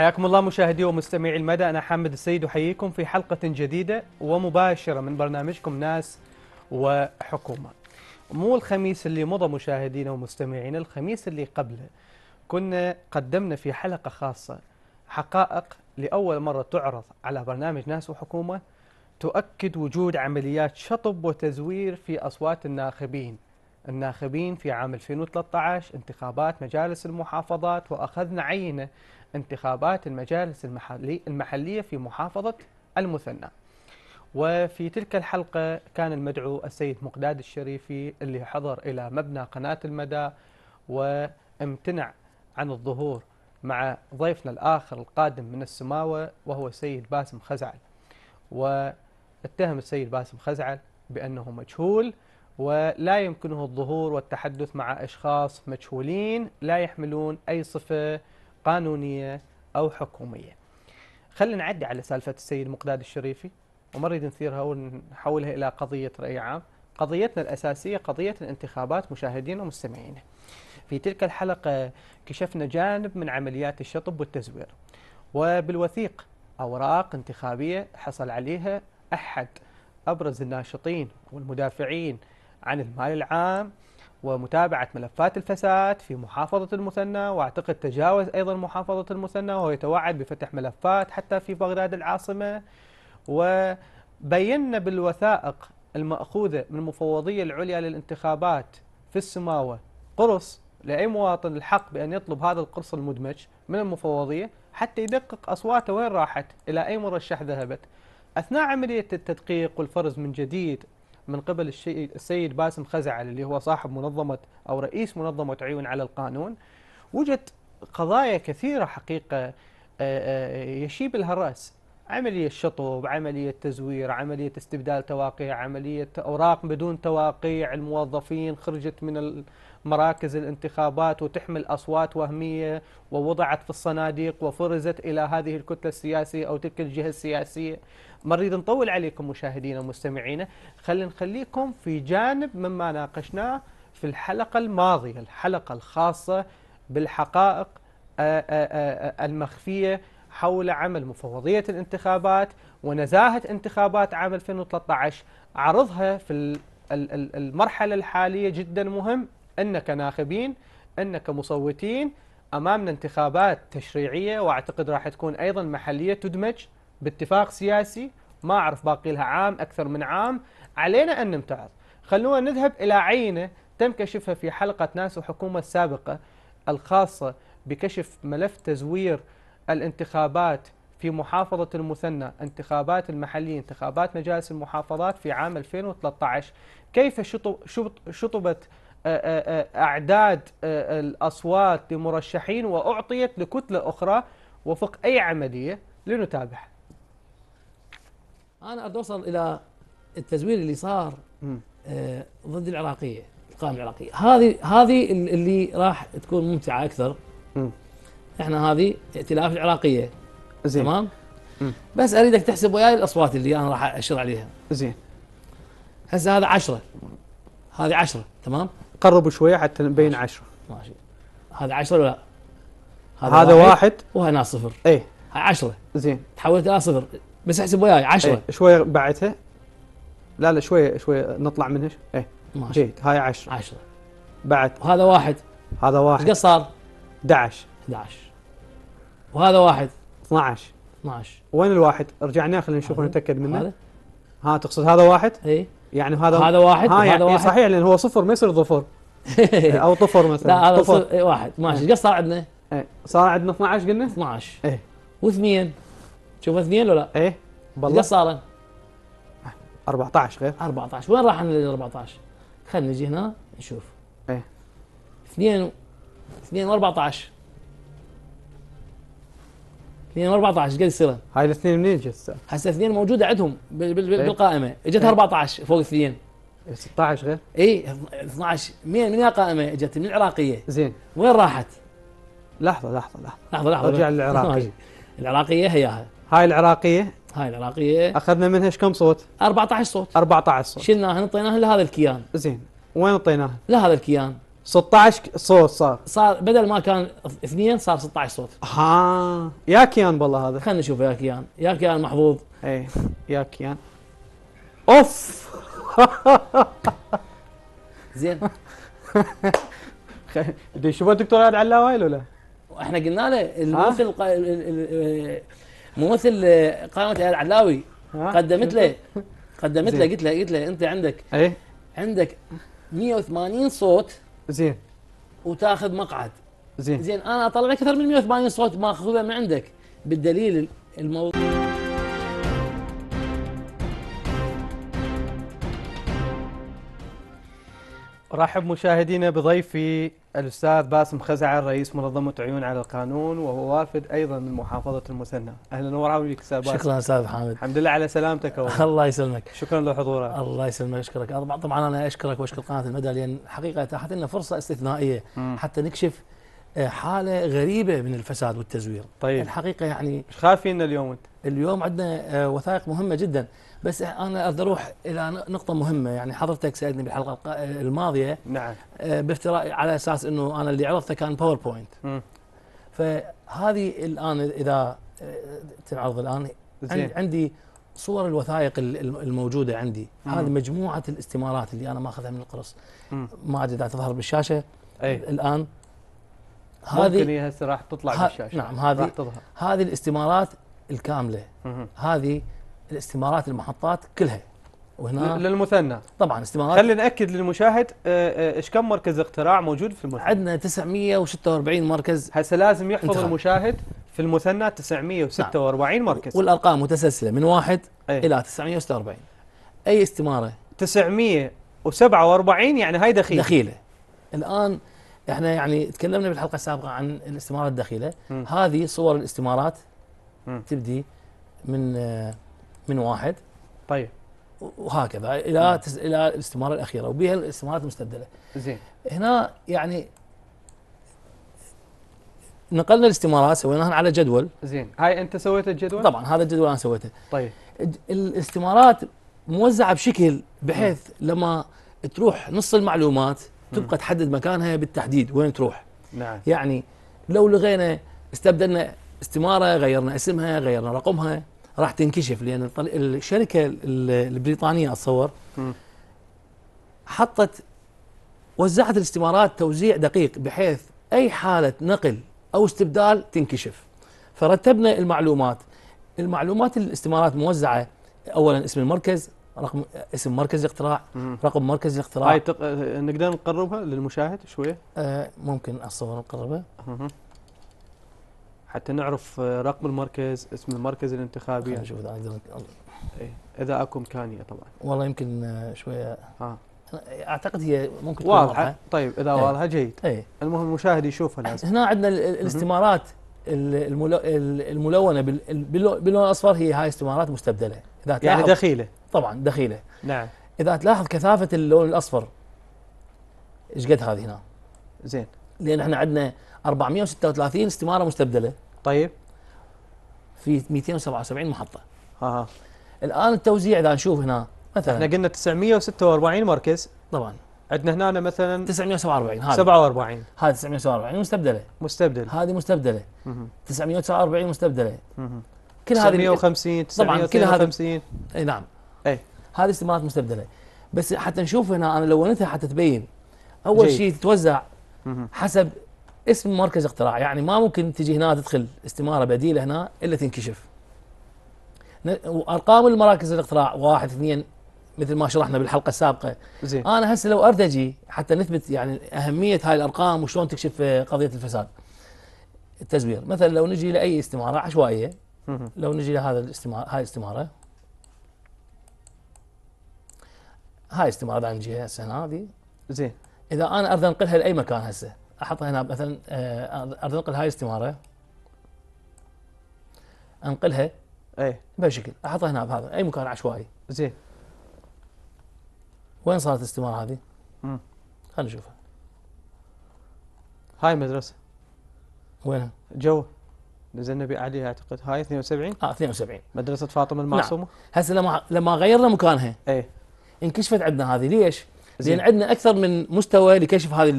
حياكم الله مشاهدي ومستمعي المدى أنا حامد السيد أحييكم في حلقة جديدة ومباشرة من برنامجكم ناس وحكومة مو الخميس اللي مضى مشاهدينا ومستمعينا الخميس اللي قبله كنا قدمنا في حلقة خاصة حقائق لأول مرة تعرض على برنامج ناس وحكومة تؤكد وجود عمليات شطب وتزوير في أصوات الناخبين الناخبين في عام 2013 انتخابات مجالس المحافظات وأخذنا عينة انتخابات المجالس المحلي المحلية في محافظة المثنى وفي تلك الحلقة كان المدعو السيد مقداد الشريفي اللي حضر إلى مبنى قناة المدى وامتنع عن الظهور مع ضيفنا الآخر القادم من السماوة وهو السيد باسم خزعل واتهم السيد باسم خزعل بأنه مجهول ولا يمكنه الظهور والتحدث مع أشخاص مجهولين لا يحملون أي صفة قانونية أو حكومية خلينا نعدي على سالفة السيد مقداد الشريفي وما نريد نثيرها ونحولها إلى قضية رأي عام قضيتنا الأساسية قضية الانتخابات مشاهدين ومستمعين في تلك الحلقة كشفنا جانب من عمليات الشطب والتزوير وبالوثيق أوراق انتخابية حصل عليها أحد أبرز الناشطين والمدافعين عن المال العام ومتابعة ملفات الفساد في محافظة المثنى وأعتقد تجاوز أيضا محافظة المثنى وهو يتوعد بفتح ملفات حتى في بغداد العاصمة وبينا بالوثائق المأخوذة من المفوضية العليا للانتخابات في السماوة قرص لأي مواطن الحق بأن يطلب هذا القرص المدمج من المفوضية حتى يدقق أصواته وين راحت إلى أي مرشح ذهبت أثناء عملية التدقيق والفرز من جديد من قبل السيد باسم خزعل اللي هو صاحب منظمة أو رئيس منظمة عيون على القانون وجدت قضايا كثيرة حقيقة آه، آه، يشيب لها الرأس عملية شطب عملية تزوير عملية استبدال تواقيع عملية أوراق بدون تواقيع الموظفين خرجت من مراكز الانتخابات وتحمل أصوات وهمية ووضعت في الصناديق وفرزت إلى هذه الكتلة السياسية أو تلك الجهة السياسية ما نريد نطول عليكم مشاهدينا ومستمعينا خلينا نخليكم في جانب مما ناقشناه في الحلقة الماضية الحلقة الخاصة بالحقائق آه، آه، آه، المخفية حول عمل مفوضية الانتخابات ونزاهة انتخابات عام 2013 عرضها في المرحلة الحالية جدا مهم انك ناخبين انك مصوتين أمامنا انتخابات تشريعية وأعتقد راح تكون أيضا محلية تدمج باتفاق سياسي ما أعرف باقي لها عام أكثر من عام علينا أن نمتعض خلونا نذهب إلى عينة تم كشفها في حلقة ناس وحكومة السابقة الخاصة بكشف ملف تزوير الانتخابات في محافظة المثنى انتخابات المحلية انتخابات مجالس المحافظات في عام 2013 كيف شطبت أعداد الأصوات لمرشحين وأعطيت لكتلة أخرى وفق أي عملية لنتابعها انا اريد اوصل الى التزوير اللي صار آه ضد العراقيه القائمه العراقيه هذه هذه اللي راح تكون ممتعه اكثر احنا هذه ائتلاف العراقيه زين تمام بس اريدك تحسب وياي الاصوات اللي انا راح اشير عليها زين هسه هذا عشرة هذه عشرة تمام قربوا شوية حتى نبين عشرة ماشي هذا عشرة ولا هذا, هذا واحد, واحد وهنا صفر اي هاي عشرة زين تحولت الى صفر بس احسب وياي 10 ايه شوي بعدها لا لا شوي شوي نطلع منها ايه ماشي جيد هاي 10 10 بعد وهذا واحد هذا واحد ايش صار؟ 11 11 وهذا واحد 12 12 وين الواحد؟ رجعناه خلينا نشوف ونتاكد منه هذا ها تقصد هذا واحد؟ اي يعني هذا هذا واحد يعني هذا يعني واحد. صحيح لان هو صفر ما يصير ظفر او طفر مثلا لا هذا صفر واحد ماشي إيه. ايش صار عندنا؟ ايه صار عندنا 12 قلنا؟ 12 ايه واثنين شوف اثنين ولا لا؟ ايه بالله صار 14 غير 14 وين راح ال 14 خلينا نجي هنا نشوف ايه 2 2 و14 2 و14 ايش قد يصير هاي الاثنين منين اجت هسه؟ هسه اثنين موجوده عندهم إيه. بالقائمه اجت إيه؟ 14 فوق اثنين 16 إيه، غير؟ اي 12 من من القائمه اجت من العراقيه زين وين راحت؟ لحظه لحظه لحظه لحظه لحظه ارجع للعراقيه العراقيه هياها هاي العراقيه هاي العراقيه اخذنا منها ايش كم صوت 14 صوت 14 صوت شلناها نطيناها لهذا الكيان زين وين نطيناها لهذا الكيان 16 صوت صار صار بدل ما كان اثنين صار 16 صوت ها يا كيان بالله هذا خلينا نشوف يا كيان يا كيان محظوظ ايه يا كيان اوف زين شوفوا الدكتور علاوي ولا احنا قلنا له الممثل مو مثل آه، قامت يا العلاوي قدمت له قدمت له قلت له قلت له انت عندك ايه عندك 180 صوت زين وتاخذ مقعد زين زين انا اطلع اكثر من 180 صوت ما اخذها من عندك بالدليل الموضوع رحب مشاهدينا بضيفي الأستاذ باسم خزعل رئيس منظمة عيون على القانون وهو وافد أيضا من محافظة المثنى أهلا ومرحبا بك أستاذ باسم شكرا أستاذ حامد الحمد لله على سلامتك أولا. الله يسلمك شكرا لحضورك الله يسلمك أشكرك طبعا أنا أشكرك وأشكر قناة المدى لأن حقيقة أتاحت لنا فرصة استثنائية م. حتى نكشف آه، حالة غريبة من الفساد والتزوير طيب الحقيقة يعني مش خايفين اليوم أنت اليوم عندنا آه، وثائق مهمة جدا بس انا اريد اروح الى نقطه مهمه يعني حضرتك سالتني بالحلقه الماضيه نعم آه، بافتراء على اساس انه انا اللي عرضته كان باوربوينت فهذه الان اذا آه، تنعرض الان زين. عندي صور الوثائق الموجوده عندي هذه مجموعه الاستمارات اللي انا ماخذها من القرص ما ادري اذا تظهر بالشاشه أي. الان هذه ممكن هسه راح تطلع بالشاشه نعم هذه راح تظهر هذه الاستمارات الكامله هذه الاستمارات المحطات كلها وهنا للمثنى طبعا استمارات خلينا ناكد للمشاهد آه، آه، ايش كم مركز اقتراع موجود في المثنى عندنا 946 مركز هسه لازم يحفظ انتخل. المشاهد في المثنى 946 نعم. مركز والارقام متسلسله من واحد أيه؟ الى 946 اي استماره 947 يعني هاي دخيله دخيله الان احنا يعني تكلمنا بالحلقه السابقه عن الاستمارات الدخيله هذه صور الاستمارات م. تبدي من آه، من واحد طيب وهكذا الى نعم. تس... الى الاستماره الاخيره وبها الاستمارات المستبدله. زين. هنا يعني نقلنا الاستمارات سويناها على جدول. زين، هاي انت سويت الجدول؟ طبعا هذا الجدول انا سويته. طيب. الاستمارات موزعه بشكل بحيث م. نعم. لما تروح نص المعلومات نعم. تبقى م. تحدد مكانها بالتحديد وين تروح. نعم. يعني لو لغينا استبدلنا استماره غيرنا اسمها غيرنا رقمها راح تنكشف لان الشركه البريطانيه اتصور حطت وزعت الاستمارات توزيع دقيق بحيث اي حاله نقل او استبدال تنكشف فرتبنا المعلومات المعلومات الاستمارات موزعه اولا اسم المركز رقم اسم مركز الاقتراع رقم مركز الاقتراع هاي تق... نقدر نقربها للمشاهد شويه آه ممكن اتصور نقربها حتى نعرف آه، رقم المركز اسم المركز الانتخابي نشوف اذا اقدر إيه اذا اكو امكانيه طبعا والله يمكن آه، شويه ها اعتقد هي ممكن تكون واضحه, طيب اذا ايه. واضحه جيد ايه. المهم المشاهد يشوفها لازم هنا عندنا الاستمارات الملونه باللون الاصفر هي هاي استمارات مستبدله اذا يعني تلاحظ يعني دخيله طبعا دخيله نعم اذا تلاحظ كثافه اللون الاصفر ايش قد هذه هنا زين لان احنا عندنا 436 استماره مستبدله طيب في 277 محطه اها الان التوزيع اذا نشوف هنا مثلا احنا قلنا 946 مركز طبعا عندنا هنا مثلا 947 هذه 47 هذه 947 مستبدله مستبدل هذه مستبدله 949 مستبدله كل هذه 950 طبعا كل هذه اي نعم اي هذه استمارات مستبدله بس حتى نشوف هنا انا لونتها حتى تبين اول شيء تتوزع حسب اسم مركز اقتراع يعني ما ممكن تجي هنا تدخل استماره بديله هنا الا تنكشف وارقام المراكز الاقتراع واحد اثنين مثل ما شرحنا بالحلقه السابقه زين. انا هسه لو اجي حتى نثبت يعني اهميه هاي الارقام وشلون تكشف قضيه الفساد التزوير مثلا لو نجي لاي استماره عشوائيه لو نجي لهذا الاستماره هاي الاستماره هاي استماره بعد نجيها هسه هذه زين اذا انا اريد انقلها لاي مكان هسه احطها هنا مثلا آه، اريد انقل هاي الاستماره انقلها اي بهالشكل احطها هنا بهذا اي مكان عشوائي زين وين صارت الاستماره هذه؟ امم خلينا نشوفها هاي مدرسه وينها؟ جوا نزلنا عليها اعتقد هاي 72 اه 72 مدرسه فاطمه نعم. المعصومه نعم. هسه لما لما غيرنا مكانها اي انكشفت عندنا هذه ليش؟ زين. لان عندنا اكثر من مستوى لكشف هذه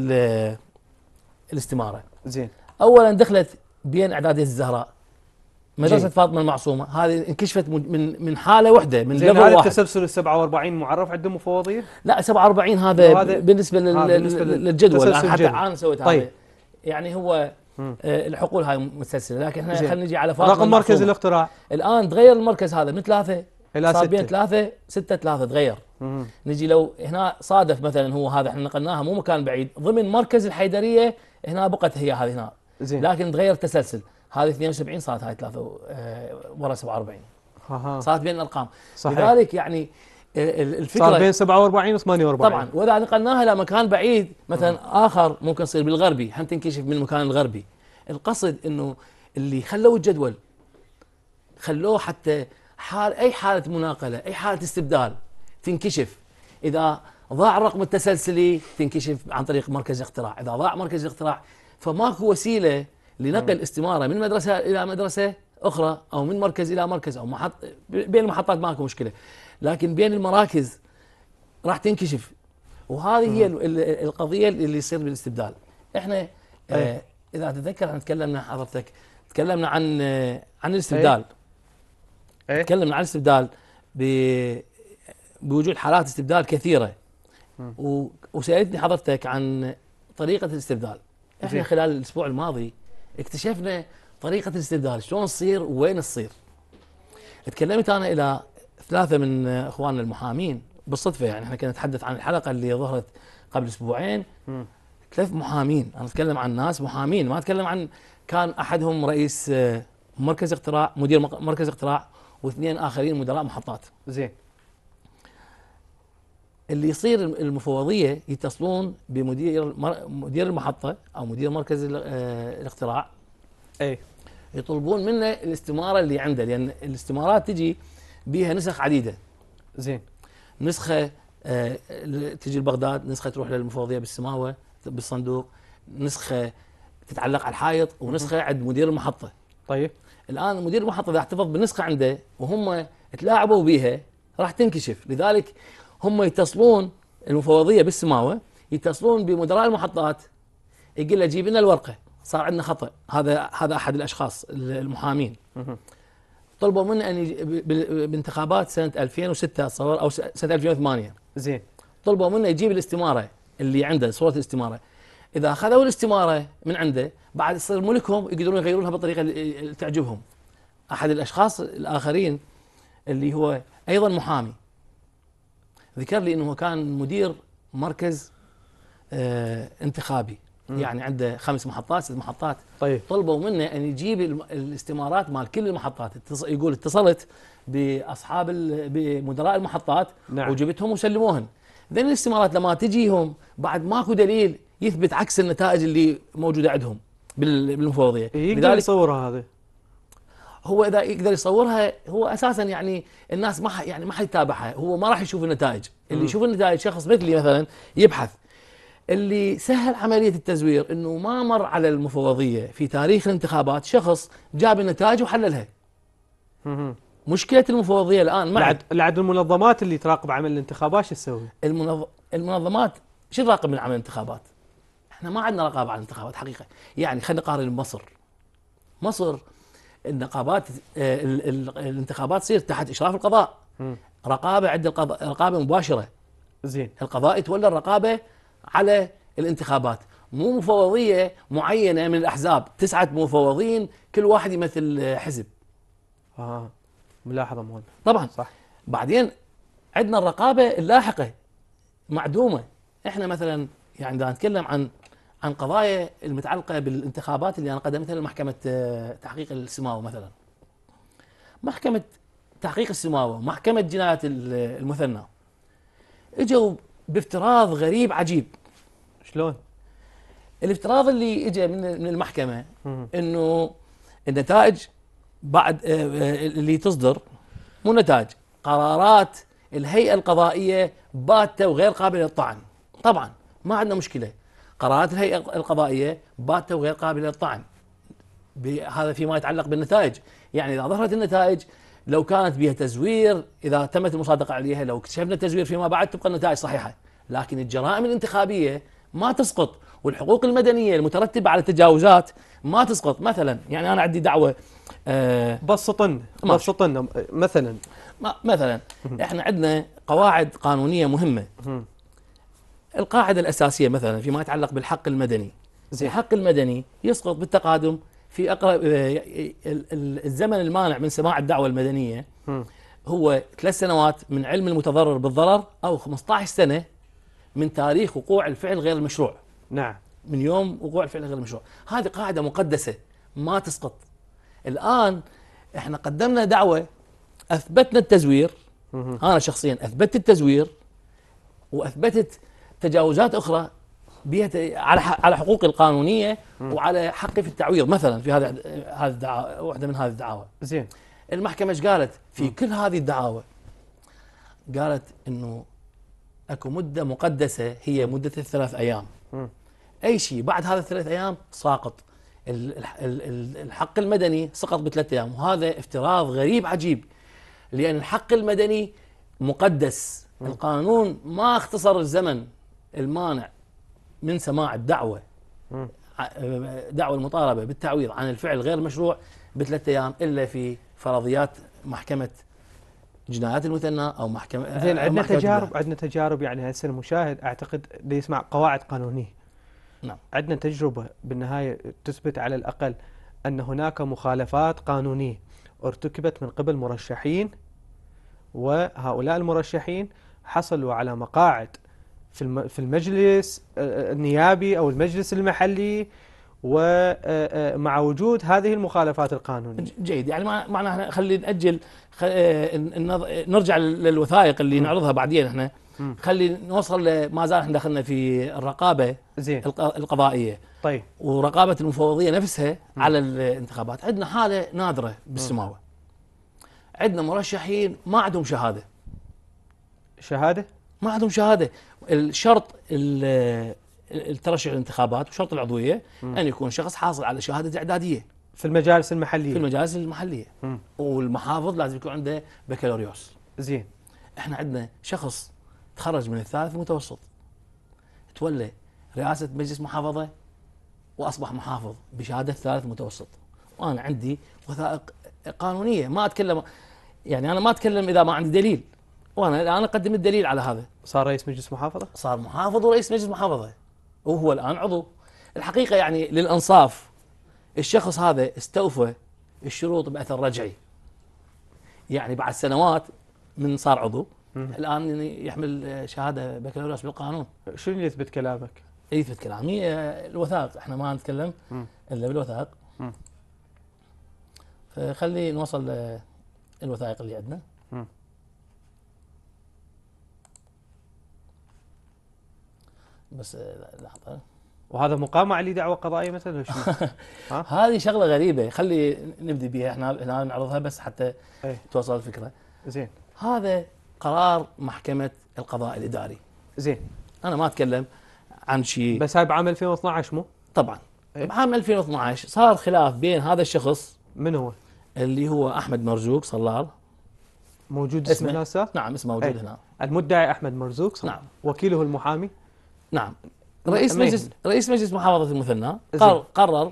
الاستماره زين اولا دخلت بين اعداديه الزهراء مدرسه فاطمه المعصومه هذه انكشفت من من حاله واحده من ليفل هذا التسلسل ال 47 معرف عند مفوضيه؟ لا 47 هذا بالنسبه, للجدول حتى الجدول. انا سويت طيب. هذا يعني هو آه الحقول هاي متسلسله لكن احنا خلينا نجي على فاطمه رقم مركز الاقتراع الان تغير المركز هذا من ثلاثه الى صار بين ثلاثه سته ثلاثه تغير نجي لو هنا صادف مثلا هو هذا احنا نقلناها مو مكان بعيد ضمن مركز الحيدريه هنا بقت هي هذه هنا زين لكن تغير التسلسل هذه 72 صارت هاي 3 آه، ورا 47 صارت بين الارقام صحيح. لذلك يعني الفكره صار بين 47 و 48 طبعا واذا نقلناها الى مكان بعيد مثلا مم. اخر ممكن يصير بالغربي هم تنكشف من المكان الغربي القصد انه اللي خلوا الجدول خلوه حتى حال اي حاله مناقله اي حاله استبدال تنكشف إذا ضاع الرقم التسلسلي تنكشف عن طريق مركز اقتراع إذا ضاع مركز اقتراع فماكو وسيلة لنقل استمارة من مدرسة إلى مدرسة أخرى أو من مركز إلى مركز أو محط بين المحطات ماكو مشكلة لكن بين المراكز راح تنكشف وهذه هي القضية اللي يصير بالاستبدال احنا اه إذا تتذكر احنا تكلمنا حضرتك تكلمنا عن آه، عن الاستبدال أي. أي. تكلمنا عن الاستبدال بوجود حالات استبدال كثيرة و... وسألتني حضرتك عن طريقة الاستبدال احنا خلال الأسبوع الماضي اكتشفنا طريقة الاستبدال شلون تصير وين تصير تكلمت أنا إلى ثلاثة من إخواننا المحامين بالصدفة يعني احنا كنا نتحدث عن الحلقة اللي ظهرت قبل أسبوعين ثلاث محامين أنا أتكلم عن ناس محامين ما أتكلم عن كان أحدهم رئيس مركز اقتراع مدير مركز اقتراع واثنين آخرين مدراء محطات زين اللي يصير المفوضيه يتصلون بمدير مدير المحطه او مدير مركز آه، الاقتراع اي يطلبون منه الاستماره اللي عنده لان الاستمارات تجي بها نسخ عديده زين نسخه آه، تجي لبغداد نسخه تروح للمفوضيه بالسماوه بالصندوق نسخه تتعلق على الحائط ونسخه عند مدير المحطه طيب الان مدير المحطه اذا احتفظ بالنسخه عنده وهم تلاعبوا بها راح تنكشف لذلك هم يتصلون المفوضيه بالسماوه يتصلون بمدراء المحطات يقول له جيب لنا الورقه صار عندنا خطا هذا هذا احد الاشخاص المحامين طلبوا منه ان بانتخابات سنه 2006 اتصور او سنه 2008 زين طلبوا منه يجيب الاستماره اللي عنده صوره الاستماره اذا اخذوا الاستماره من عنده بعد يصير ملكهم يقدرون يغيرونها بالطريقه اللي تعجبهم احد الاشخاص الاخرين اللي هو ايضا محامي ذكر لي انه كان مدير مركز آه انتخابي مم. يعني عنده خمس محطات ست محطات طيب. طلبوا منه ان يجيب الاستمارات مال كل المحطات يقول اتصلت باصحاب بمدراء المحطات نعم. وجبتهم وسلموهن ذن الاستمارات لما تجيهم بعد ماكو دليل يثبت عكس النتائج اللي موجوده عندهم بالمفوضيه إيه، يقدر يصورها هذا هو اذا يقدر يصورها هو اساسا يعني الناس ما يعني ما حيتابعها هو ما راح يشوف النتائج اللي يشوف النتائج شخص مثلي مثلا يبحث اللي سهل عملية التزوير انه ما مر على المفوضية في تاريخ الانتخابات شخص جاب النتائج وحللها مشكلة المفوضية الان ما لعد المنظمات اللي تراقب عمل الانتخابات شو تسوي؟ المنظ... المنظمات شو تراقب من عمل الانتخابات؟ احنا ما عندنا رقابة على الانتخابات حقيقة يعني خلينا نقارن بمصر مصر النقابات آه، الانتخابات تصير تحت اشراف القضاء م. رقابه عند القضاء رقابه مباشره زين القضاء يتولى الرقابه على الانتخابات مو مفوضيه معينه من الاحزاب تسعه مفوضين كل واحد يمثل حزب اه ملاحظه مهمه طبعا صح بعدين عندنا الرقابه اللاحقه معدومه احنا مثلا يعني اذا نتكلم عن عن قضايا المتعلقه بالانتخابات اللي انا قدمتها لمحكمه آه، تحقيق السماوه مثلا. محكمه تحقيق السماوه، محكمه جنايه المثنى. اجوا بافتراض غريب عجيب. شلون؟ الافتراض اللي اجى من من المحكمه انه النتائج بعد آه، آه، اللي تصدر مو نتائج قرارات الهيئه القضائيه باته وغير قابله للطعن. طبعا ما عندنا مشكله قرارات الهيئة القضائية باتت وغير قابلة للطعن هذا فيما يتعلق بالنتائج يعني إذا ظهرت النتائج لو كانت بها تزوير إذا تمت المصادقة عليها لو اكتشفنا التزوير فيما بعد تبقى النتائج صحيحة لكن الجرائم الانتخابية ما تسقط والحقوق المدنية المترتبة على التجاوزات ما تسقط مثلا يعني أنا عندي دعوة آه بسطن بسطن مثلا مثلا احنا عندنا قواعد قانونية مهمة القاعدة الأساسية مثلا فيما يتعلق بالحق المدني زي الحق المدني يسقط بالتقادم في أقرب آه، الزمن المانع من سماع الدعوة المدنية هو ثلاث سنوات من علم المتضرر بالضرر أو 15 سنة من تاريخ وقوع الفعل غير المشروع نعم من يوم وقوع الفعل غير المشروع هذه قاعدة مقدسة ما تسقط الآن احنا قدمنا دعوة أثبتنا التزوير أنا شخصيا أثبتت التزوير وأثبتت تجاوزات أخرى بها على على حقوقي القانونيه وعلى حقي في التعويض مثلا في هذا هذا واحده من هذه الدعاوى زين المحكمه ايش قالت في م. كل هذه الدعاوى قالت انه اكو مده مقدسه هي مده الثلاث ايام م. اي شيء بعد هذا الثلاث ايام ساقط الحق المدني سقط بثلاث ايام وهذا افتراض غريب عجيب لان الحق المدني مقدس القانون ما اختصر الزمن المانع من سماع الدعوه دعوه المطالبه بالتعويض عن الفعل غير المشروع بثلاث ايام الا في فرضيات محكمه جنايات المثنى او محكمه زين عندنا تجارب عندنا تجارب يعني هسه المشاهد اعتقد يسمع قواعد قانونيه نعم عندنا تجربه بالنهايه تثبت على الاقل ان هناك مخالفات قانونيه ارتكبت من قبل مرشحين وهؤلاء المرشحين حصلوا على مقاعد في المجلس آه، آه، النيابي أو المجلس المحلي ومع آه، وجود هذه المخالفات القانونية جيد يعني معناها خلي نأجل نرجع للوثائق اللي م. نعرضها بعدين احنا م. خلي نوصل ما زال احنا دخلنا في الرقابة زين. القضائية طيب ورقابة المفوضية نفسها م. على الانتخابات عندنا حالة نادرة بالسماوة عندنا مرشحين ما عندهم شهادة شهادة؟ ما عندهم شهاده الشرط الترشح للانتخابات وشرط العضويه ان يكون شخص حاصل على شهاده اعداديه في المجالس المحليه في المجالس المحليه والمحافظ لازم يكون عنده بكالوريوس زين احنا عندنا شخص تخرج من الثالث متوسط تولى رئاسه مجلس محافظه واصبح محافظ بشهاده ثالث متوسط وانا عندي وثائق قانونيه ما اتكلم يعني انا ما اتكلم اذا ما عندي دليل وانا الان اقدم الدليل على هذا صار رئيس مجلس محافظه صار محافظ ورئيس مجلس محافظه وهو الان عضو الحقيقه يعني للانصاف الشخص هذا استوفى الشروط باثر رجعي يعني بعد سنوات من صار عضو الان يعني يحمل شهاده بكالوريوس بالقانون شنو اللي يثبت كلامك؟ اللي يثبت كلامي آه، الوثائق احنا ما نتكلم الا بالوثائق فخلي نوصل آه، الوثائق اللي عندنا بس آه، لحظه وهذا مقام عليه دعوه قضائيه مثلا ها؟ هذه شغله غريبه خلي نبدي بها احنا الان نعرضها بس حتى ايه؟ توصل الفكره زين هذا قرار محكمه القضاء الاداري زين انا ما اتكلم عن شيء بس هاي بعام 2012 مو طبعا ايه؟ بعام 2012 صار خلاف بين هذا الشخص من هو اللي هو احمد مرزوق صلار موجود اسمه هنا نعم اسمه موجود ايه؟ هنا المدعي احمد مرزوق صلار. نعم وكيله المحامي نعم رئيس مجلس رئيس مجلس محافظه المثنى قرر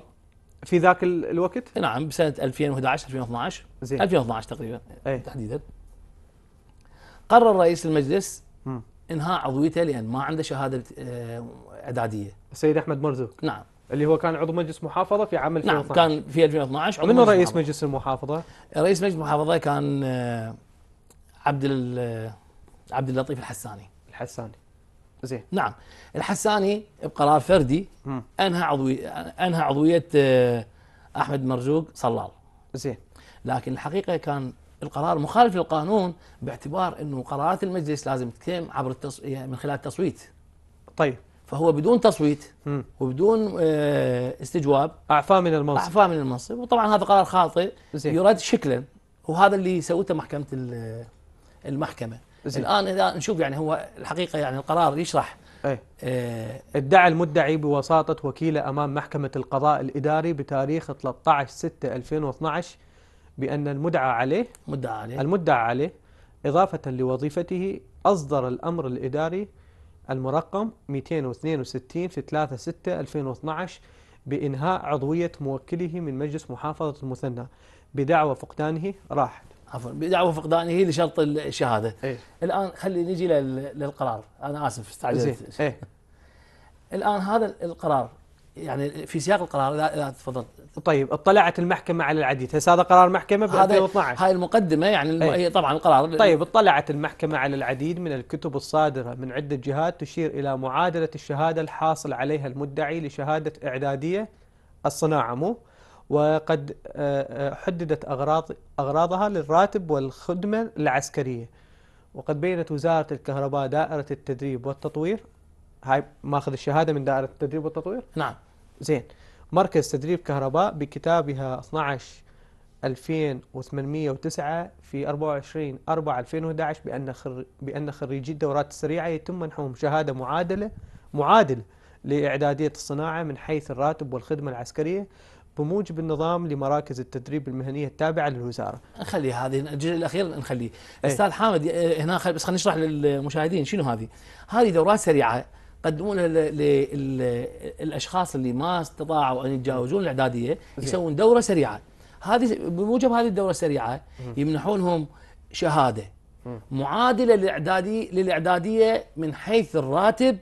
في ذاك الوقت نعم بسنه 2011 2012 زين 2012 تقريبا أي. تحديدا قرر رئيس المجلس م. انهاء عضويته لان ما عنده شهاده آه، اعداديه السيد احمد مرزوق نعم اللي هو كان عضو مجلس محافظه في عام 2012 نعم كان في 2012 عضو من رئيس محافظة. مجلس المحافظه؟ رئيس مجلس المحافظه كان آه، عبد آه، عبد اللطيف الحساني الحساني زين نعم الحساني بقرار فردي انهى عضويه انهى عضويه احمد مرزوق صلال زين لكن الحقيقه كان القرار مخالف للقانون باعتبار انه قرارات المجلس لازم تتم عبر التص... يعني من خلال التصويت طيب فهو بدون تصويت مم. وبدون آه، استجواب اعفاه من المنصب اعفاه من المنصب وطبعا هذا قرار خاطئ زين. يرد شكلا وهذا اللي سوته محكمه المحكمه زي. الان اذا نشوف يعني هو الحقيقه يعني القرار يشرح أي. آه ادعى المدعي بوساطة وكيله أمام محكمة القضاء الإداري بتاريخ 13/6/2012 بأن المدعى عليه مدعى عليه المدعى عليه إضافة لوظيفته أصدر الأمر الإداري المرقم 262 في 3/6/2012 بإنهاء عضوية موكله من مجلس محافظة المثنى بدعوى فقدانه راح عفوا بدعوى فقدانه لشرط الشهاده إيه؟ الان خلي نجي للقرار انا اسف استعجلت إيه؟ الان هذا القرار يعني في سياق القرار لا, لا تفضل طيب اطلعت المحكمه على العديد هسه هذا قرار محكمه ب 2012 هاي المقدمه يعني أي. طبعا القرار طيب اطلعت المحكمه على العديد من الكتب الصادره من عده جهات تشير الى معادله الشهاده الحاصل عليها المدعي لشهاده اعداديه الصناعه مو وقد آه، آه، حددت أغراض أغراضها للراتب والخدمة العسكرية وقد بينت وزارة الكهرباء دائرة التدريب والتطوير هاي ماخذ الشهادة من دائرة التدريب والتطوير نعم زين مركز تدريب كهرباء بكتابها 12 2809 في 24 4 2011 بأن بأن خريجي الدورات السريعة يتم منحهم شهادة معادلة معادلة لإعدادية الصناعة من حيث الراتب والخدمة العسكرية بموجب النظام لمراكز التدريب المهنيه التابعه للوزاره. نخلي هذه الجزء الاخير نخليه. إيه. استاذ حامد إيه، هنا خل... بس خلينا نشرح للمشاهدين شنو هذه؟ هذه دورات سريعه يقدمونها للاشخاص اللي ما استطاعوا ان يتجاوزون الاعداديه يسوون دوره سريعه. هذه بموجب هذه الدوره السريعه يمنحونهم شهاده معادله للاعدادي للاعداديه من حيث الراتب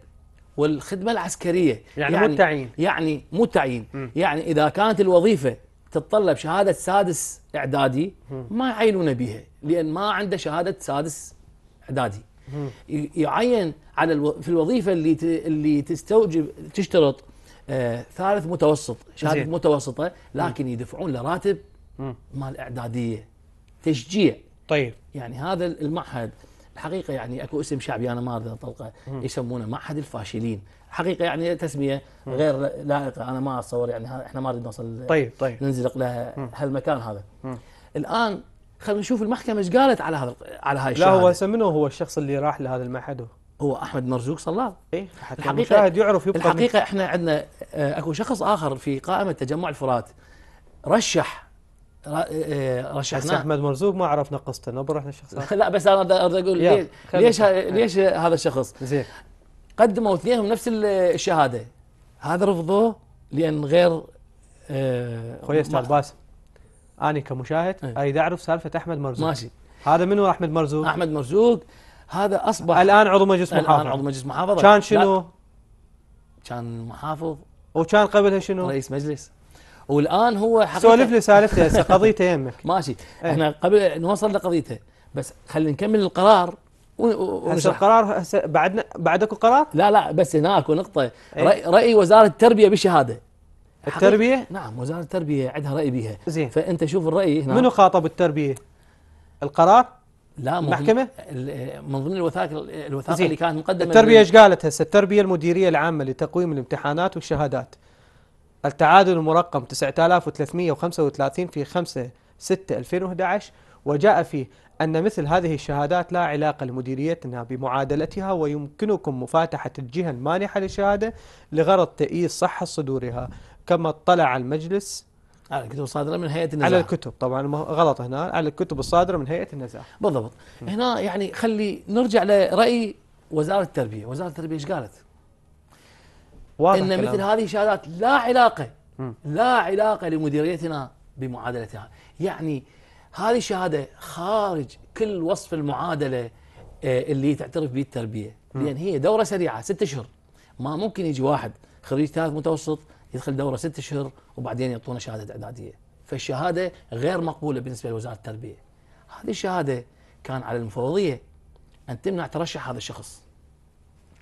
والخدمة العسكرية يعني, يعني متعين يعني متعين م. يعني إذا كانت الوظيفة تتطلب شهادة سادس إعدادي ما يعينون بها لأن ما عنده شهادة سادس إعدادي يعين على الو... في الوظيفة اللي ت... اللي تستوجب تشترط آه ثالث متوسط شهادة زي. متوسطة لكن مم. يدفعون له راتب مال إعدادية تشجيع طيب يعني هذا المعهد الحقيقه يعني اكو اسم شعبي انا ما اريد اطلقه يسمونه معهد الفاشلين حقيقه يعني تسميه غير لائقه انا ما اتصور يعني احنا ما نريد نوصل طيب طيب ننزلق لها هالمكان هذا الان خلينا نشوف المحكمه ايش قالت على هذا على هاي الشهاده لا هو منو هو الشخص اللي راح لهذا المعهد هو احمد مرزوق صلاح اي الحقيقه يعرف يبقى الحقيقه احنا عندنا آه، اكو شخص اخر في قائمه تجمع الفرات رشح إيه، إيه، رشحنا احمد مرزوق ما عرفنا قصته نبغى رحنا الشخص لا بس انا اريد اقول ليش ليش هذا الشخص زين قدموا اثنينهم نفس الشهاده هذا رفضوه لان غير آه استاذ باسم انا كمشاهد إيه. اريد اعرف سالفه احمد مرزوق ماشي هذا منو احمد مرزوق؟ احمد مرزوق هذا اصبح الان عضو مجلس محافظه الان عضو مجلس محافظه كان شنو؟ كان محافظ وكان قبلها شنو؟ رئيس مجلس والان هو حقيقه سولف لي سالفته هسه قضيته يمك ماشي ايه؟ احنا قبل نوصل لقضيته بس خلينا نكمل القرار هسه القرار هسه بعدنا بعد اكو قرار؟ لا لا بس هناك نقطه ايه؟ راي وزاره التربيه بالشهاده التربيه؟ نعم وزاره التربيه عندها راي بيها زين فانت شوف الراي هنا منو خاطب التربيه؟ القرار؟ لا المحكمة من ضمن الوثائق الوثائق اللي كانت مقدمة التربية ايش قالت هسه التربية المديرية العامة لتقويم الامتحانات والشهادات التعادل المرقم 9335 في 5 6 2011 وجاء فيه أن مثل هذه الشهادات لا علاقة لمديريتنا بمعادلتها ويمكنكم مفاتحة الجهة المانحة للشهادة لغرض تأييد صحة صدورها كما اطلع المجلس على الكتب الصادرة من هيئة النزاهة على الكتب طبعا غلط هنا على الكتب الصادرة من هيئة النزاهة بالضبط هنا يعني خلي نرجع لرأي وزارة التربية وزارة التربية ايش قالت؟ واضح ان مثل هذه الشهادات لا علاقه لا علاقه لمديريتنا بمعادلتها يعني هذه الشهاده خارج كل وصف المعادله آه، اللي تعترف به التربيه لان هي دوره سريعه ست اشهر ما ممكن يجي واحد خريج ثالث متوسط يدخل دوره ست اشهر وبعدين يعطونه شهاده اعداديه فالشهاده غير مقبوله بالنسبه لوزاره التربيه هذه الشهاده كان على المفوضيه ان تمنع ترشح هذا الشخص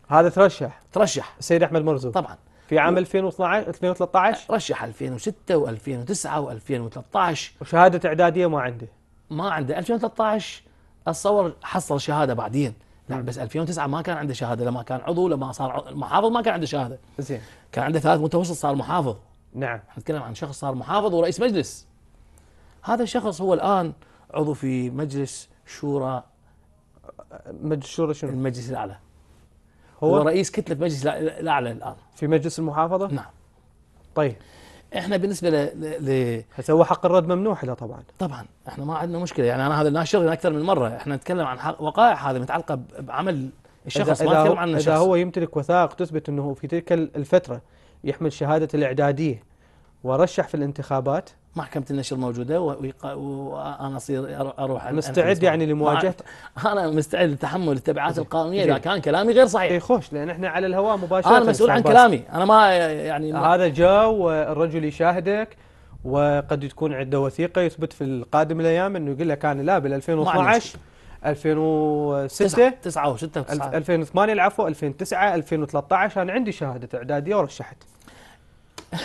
هذا ترشح ترشح السيد احمد مرزوق طبعا في عام 2012 2013 رشح 2006 و2009 و2013 وشهاده اعداديه ما عنده ما عنده 2013 اتصور حصل شهاده بعدين لا بس 2009 ما كان عنده شهاده لما كان عضو لما صار محافظ ما كان عنده شهاده زين كان عنده ثالث متوسط صار محافظ نعم نتكلم عن شخص صار محافظ ورئيس مجلس هذا الشخص هو الان عضو في مجلس شورى مجلس شورى شنو؟ المجلس الاعلى هو, رئيس كتله مجلس الاعلى الان في مجلس المحافظه؟ نعم طيب احنا بالنسبه ل, ل... هو حق الرد ممنوح له طبعا طبعا احنا ما عندنا مشكله يعني انا هذا ناشر اكثر من مره احنا نتكلم عن وقائع هذه متعلقه بعمل الشخص إذا ما نتكلم عن الشخص اذا هو يمتلك وثائق تثبت انه في تلك الفتره يحمل شهاده الاعداديه ورشح في الانتخابات محكمة النشر موجودة وأنا أصير أروح مستعد يعني لمواجهة أنا مستعد لتحمل التبعات القانونية إذا كان كلامي غير صحيح إيه خوش لأن إحنا على الهواء مباشرة أنا مسؤول عن كلامي أنا ما يعني ما هذا جاء والرجل يشاهدك وقد تكون عنده وثيقة يثبت في القادم الأيام أنه يقول لك أنا لا بال 2012 2006 9 و 6 2008 العفو 2009 2013 انا عندي شهاده اعداديه ورشحت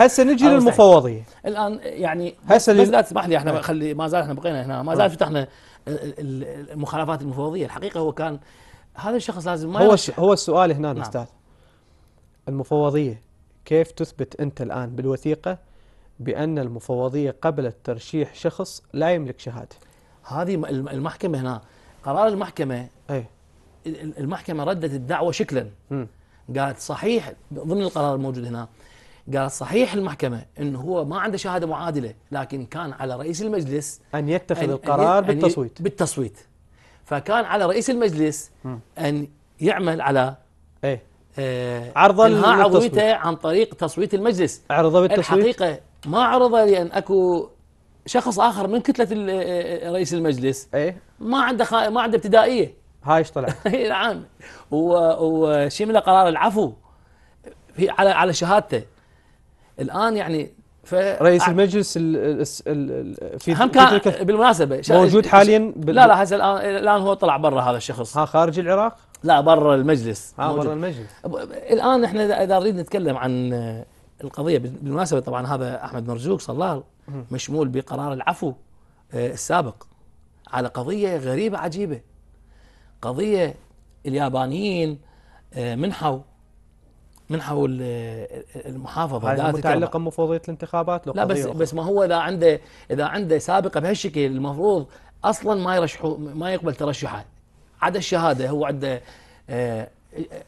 هسه نجي للمفوضيه الان يعني هسه بس لا تسمح لي احنا نعم. خلي ما زال احنا بقينا هنا ما نعم. زال فتحنا المخالفات المفوضيه الحقيقه هو كان هذا الشخص لازم ما هو هو السؤال هنا نعم. استاذ المفوضيه كيف تثبت انت الان بالوثيقه بان المفوضيه قبلت ترشيح شخص لا يملك شهاده هذه المحكمه هنا قرار المحكمه أي. المحكمه ردت الدعوه شكلا م. قالت صحيح ضمن القرار الموجود هنا قال صحيح المحكمة أنه هو ما عنده شهادة معادلة لكن كان على رئيس المجلس أن يتخذ أن القرار أن بالتصويت بالتصويت فكان على رئيس المجلس م. أن يعمل على إيه؟ آه عرض انهاء عضويته عن طريق تصويت المجلس عرضه بالتصويت الحقيقة ما عرضه لأن أكو شخص آخر من كتلة آه، آه، رئيس المجلس إيه؟ ما عنده خ... ما عنده ابتدائية هاي ايش طلع؟ إيه، نعم وشمل قرار العفو في على على شهادته الان يعني ف... رئيس المجلس ال ال في هم كان في بالمناسبه موجود حاليا بال... لا لا هسه الان الان هو طلع برا هذا الشخص ها خارج العراق؟ لا برا المجلس ها برا المجلس الان احنا اذا نريد نتكلم عن القضيه بالمناسبه طبعا هذا احمد مرزوق صلال مشمول بقرار العفو آه، السابق على قضيه غريبه عجيبه قضيه اليابانيين آه، منحوا من حول آه، آه، المحافظه هذه متعلقه بمفوضيه الانتخابات لا بس أخرى. بس ما هو اذا عنده اذا عنده سابقه بهالشكل المفروض اصلا ما يرشحوا ما يقبل ترشحات عدا الشهاده هو عنده آه،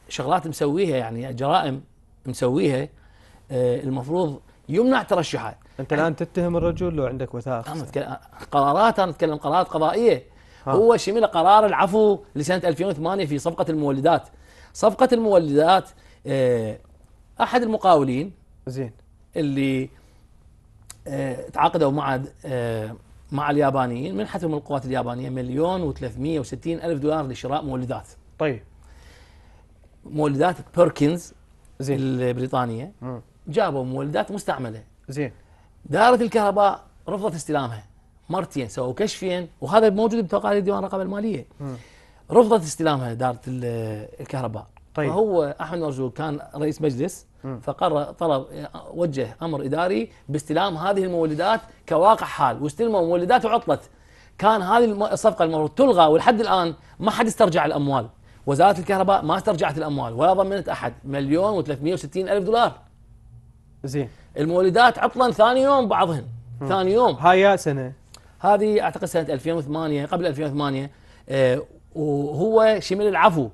شغلات مسويها يعني جرائم مسويها المفروض يمنع ترشحات انت الان يعني تتهم الرجل لو عندك وثائق انا اتكلم قرارات انا اتكلم قرارات قضائيه ها. هو شمل قرار العفو لسنه 2008 في صفقه المولدات صفقه المولدات آه، احد المقاولين زين اللي آه، تعاقدوا مع آه، مع اليابانيين منحتهم القوات اليابانيه مليون و360 الف دولار لشراء مولدات طيب مولدات بيركنز زين البريطانيه م. جابوا مولدات مستعمله زين دائره الكهرباء رفضت استلامها مرتين سووا كشفين وهذا موجود بتقارير الديوان الرقابه الماليه م. رفضت استلامها دائره الكهرباء طيب. فهو احمد مرزوق كان رئيس مجلس فقرر طلب وجه امر اداري باستلام هذه المولدات كواقع حال واستلموا مولدات وعطلت كان هذه الصفقه المفروض تلغى ولحد الان ما حد استرجع الاموال وزاره الكهرباء ما استرجعت الاموال ولا ضمنت احد مليون و360 الف دولار زين المولدات عطلا ثاني يوم بعضهن م. ثاني يوم هاي سنه هذه اعتقد سنه 2008 قبل 2008 آه وهو شمل العفو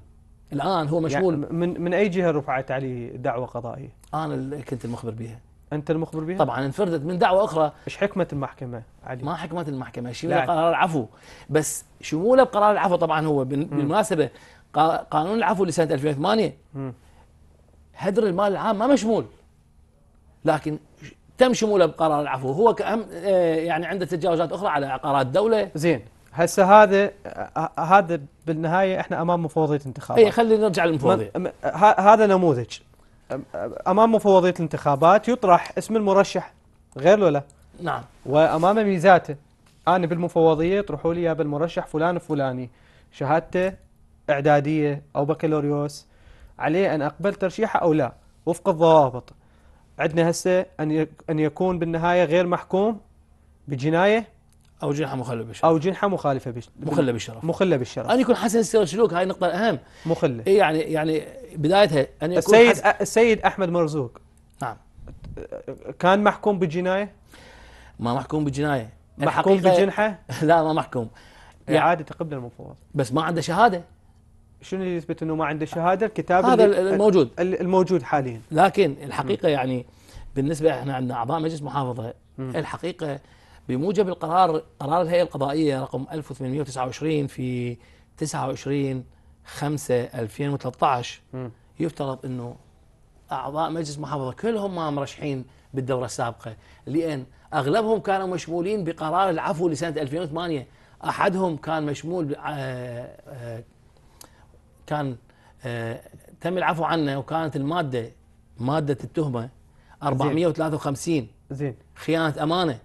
الآن هو مشمول يعني من من أي جهة رفعت عليه دعوة قضائية؟ أنا اللي كنت المخبر بها أنت المخبر بها؟ طبعا انفردت من دعوة أخرى إيش حكمة المحكمة علي؟ ما حكمة المحكمة شمولها قرار العفو بس شموله بقرار العفو طبعا هو بالمناسبة قانون العفو لسنة 2008 م. هدر المال العام ما مشمول لكن تم شموله بقرار العفو هو كأم آه، يعني عنده تجاوزات أخرى على عقارات دولة زين هسه هذا هذا بالنهايه احنا امام مفوضيه انتخابات اي خلينا نرجع للمفوضيه هذا نموذج امام مفوضيه الانتخابات يطرح اسم المرشح غير ولا نعم وامام ميزاته انا بالمفوضيه يطرحوا لي يا بالمرشح فلان فلاني شهادته اعداديه او بكالوريوس عليه ان اقبل ترشيحه او لا وفق الضوابط عندنا هسه ان ان يكون بالنهايه غير محكوم بجنايه او جنحه مخلة بالشرف او جنحه مخالفه بش... مخله بالشرف مخله بالشرف ان يكون حسن السير سلوك هاي النقطه الاهم مخله اي يعني يعني بدايتها ان يكون السيد حسن السيد احمد مرزوق نعم كان محكوم بالجنايه ما محكوم بالجنايه محكوم بالجنحه لا ما محكوم اعاده قبل المفوض بس ما عنده شهاده شنو اللي يثبت انه ما عنده شهاده الكتاب هذا الموجود الموجود حاليا لكن الحقيقه م. يعني بالنسبه احنا عندنا اعضاء مجلس محافظه م. الحقيقه بموجب القرار قرار الهيئة القضائية رقم 1829 في 29 5 2013 يفترض أنه أعضاء مجلس محافظة كلهم ما مرشحين بالدورة السابقة لأن أغلبهم كانوا مشمولين بقرار العفو لسنة 2008 أحدهم كان مشمول آه، آه، كان آه، تم العفو عنه وكانت المادة مادة التهمة 453 زين خيانة أمانة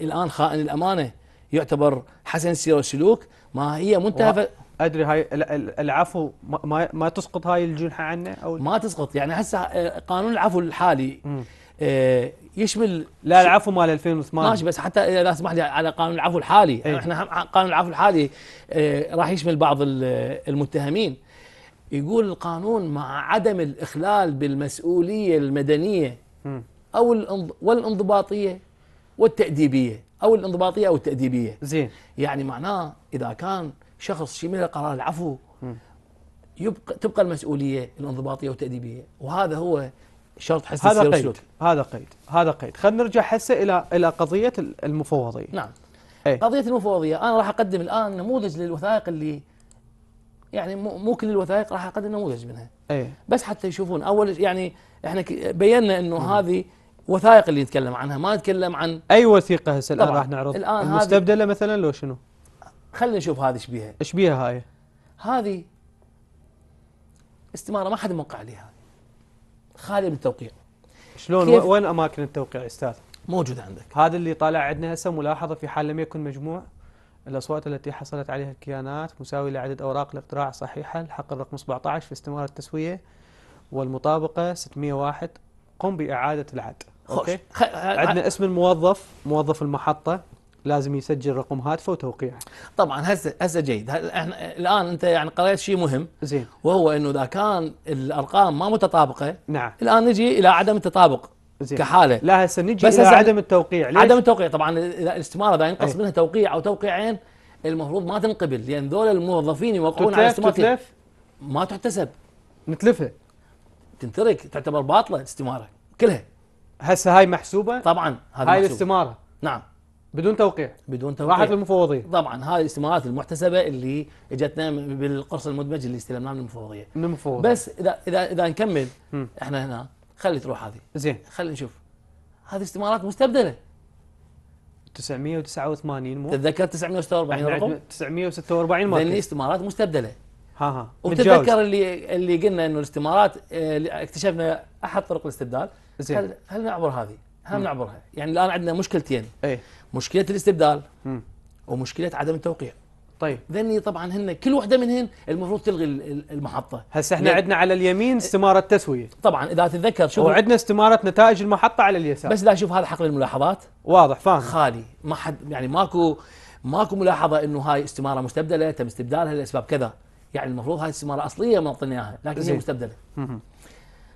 الان خائن الامانه يعتبر حسن سيره وسلوك ما هي منتهى ادري هاي العفو ما ما تسقط هاي الجنحه عنه او ما تسقط يعني هسه آه، قانون العفو الحالي آه، يشمل لا العفو مال 2008 ماشي بس حتى اذا تسمح لي على قانون العفو الحالي إيه. احنا قانون العفو الحالي آه، راح يشمل بعض المتهمين يقول القانون مع عدم الاخلال بالمسؤوليه المدنيه او والانضباطيه والتأديبية أو الانضباطية أو التأديبية زين يعني معناه إذا كان شخص شمل قرار العفو يبقى تبقى المسؤولية الانضباطية والتأديبية وهذا هو شرط حس هذا قيد هذا قيد هذا قيد خلينا نرجع هسه إلى إلى قضية المفوضية نعم أي. قضية المفوضية أنا راح أقدم الآن نموذج للوثائق اللي يعني مو كل الوثائق راح أقدم نموذج منها أي. بس حتى يشوفون أول يعني احنا بينا أنه هذه وثائق اللي نتكلم عنها ما نتكلم عن اي وثيقه هسه الان راح نعرض الآن المستبدله مثلا لو شنو خلينا نشوف هذه ايش بيها ايش بيها هاي هذه استماره ما حد موقع عليها خاليه من التوقيع شلون وين اماكن التوقيع استاذ موجوده عندك هذا اللي طالع عندنا هسه ملاحظه في حال لم يكن مجموع الأصوات التي حصلت عليها الكيانات مساوي لعدد أوراق الاقتراع صحيحة الحق الرقم 17 في استمارة التسوية والمطابقة 601 قم بإعادة العد خوش عندنا اسم الموظف موظف المحطه لازم يسجل رقم هاتفه وتوقيعه طبعا هسه هسه جيد احنا الان انت يعني قريت شيء مهم زين وهو انه اذا كان الارقام ما متطابقه نعم الان نجي الى عدم التطابق زين كحاله لا هسه نجي بس الى عدم التوقيع ليش؟ عدم التوقيع طبعا اذا الاستماره اذا ينقص إيه. منها توقيع او توقيعين المفروض ما تنقبل لان ذول الموظفين يوقعون على استماره تتلف ما تحتسب نتلفها تنترك تعتبر باطله الاستماره كلها هسه هاي محسوبه طبعا هذا هاي الاستماره نعم بدون توقيع بدون توقيع راحت للمفوضيه طبعا هاي الاستمارات المحتسبه اللي اجتنا بالقرص المدمج اللي استلمناه من المفوضيه من المفوضيه بس اذا اذا اذا نكمل م. احنا هنا خلي تروح هذه زين خلي نشوف هذه استمارات مستبدله 989 مو تتذكر 946 رقم 946 مو لان استمارات مستبدله ها ها وتتذكر اللي اللي قلنا انه الاستمارات اللي آه، اكتشفنا احد طرق الاستبدال زين هل هل نعبر هذه؟ هل مم. نعبرها؟ يعني الان عندنا مشكلتين اي مشكله الاستبدال مم. ومشكله عدم التوقيع طيب ذني طبعا هن كل وحده منهن المفروض تلغي المحطه هسه احنا عندنا على اليمين إيه. استماره تسويه طبعا اذا تتذكر شوف وعندنا استماره نتائج المحطه على اليسار بس لا شوف هذا حقل الملاحظات واضح فاهم خالي ما حد يعني ماكو ماكو ملاحظه انه هاي استماره مستبدله تم استبدالها لاسباب كذا يعني المفروض هاي استماره اصليه ما اعطيناها لكن هي مستبدله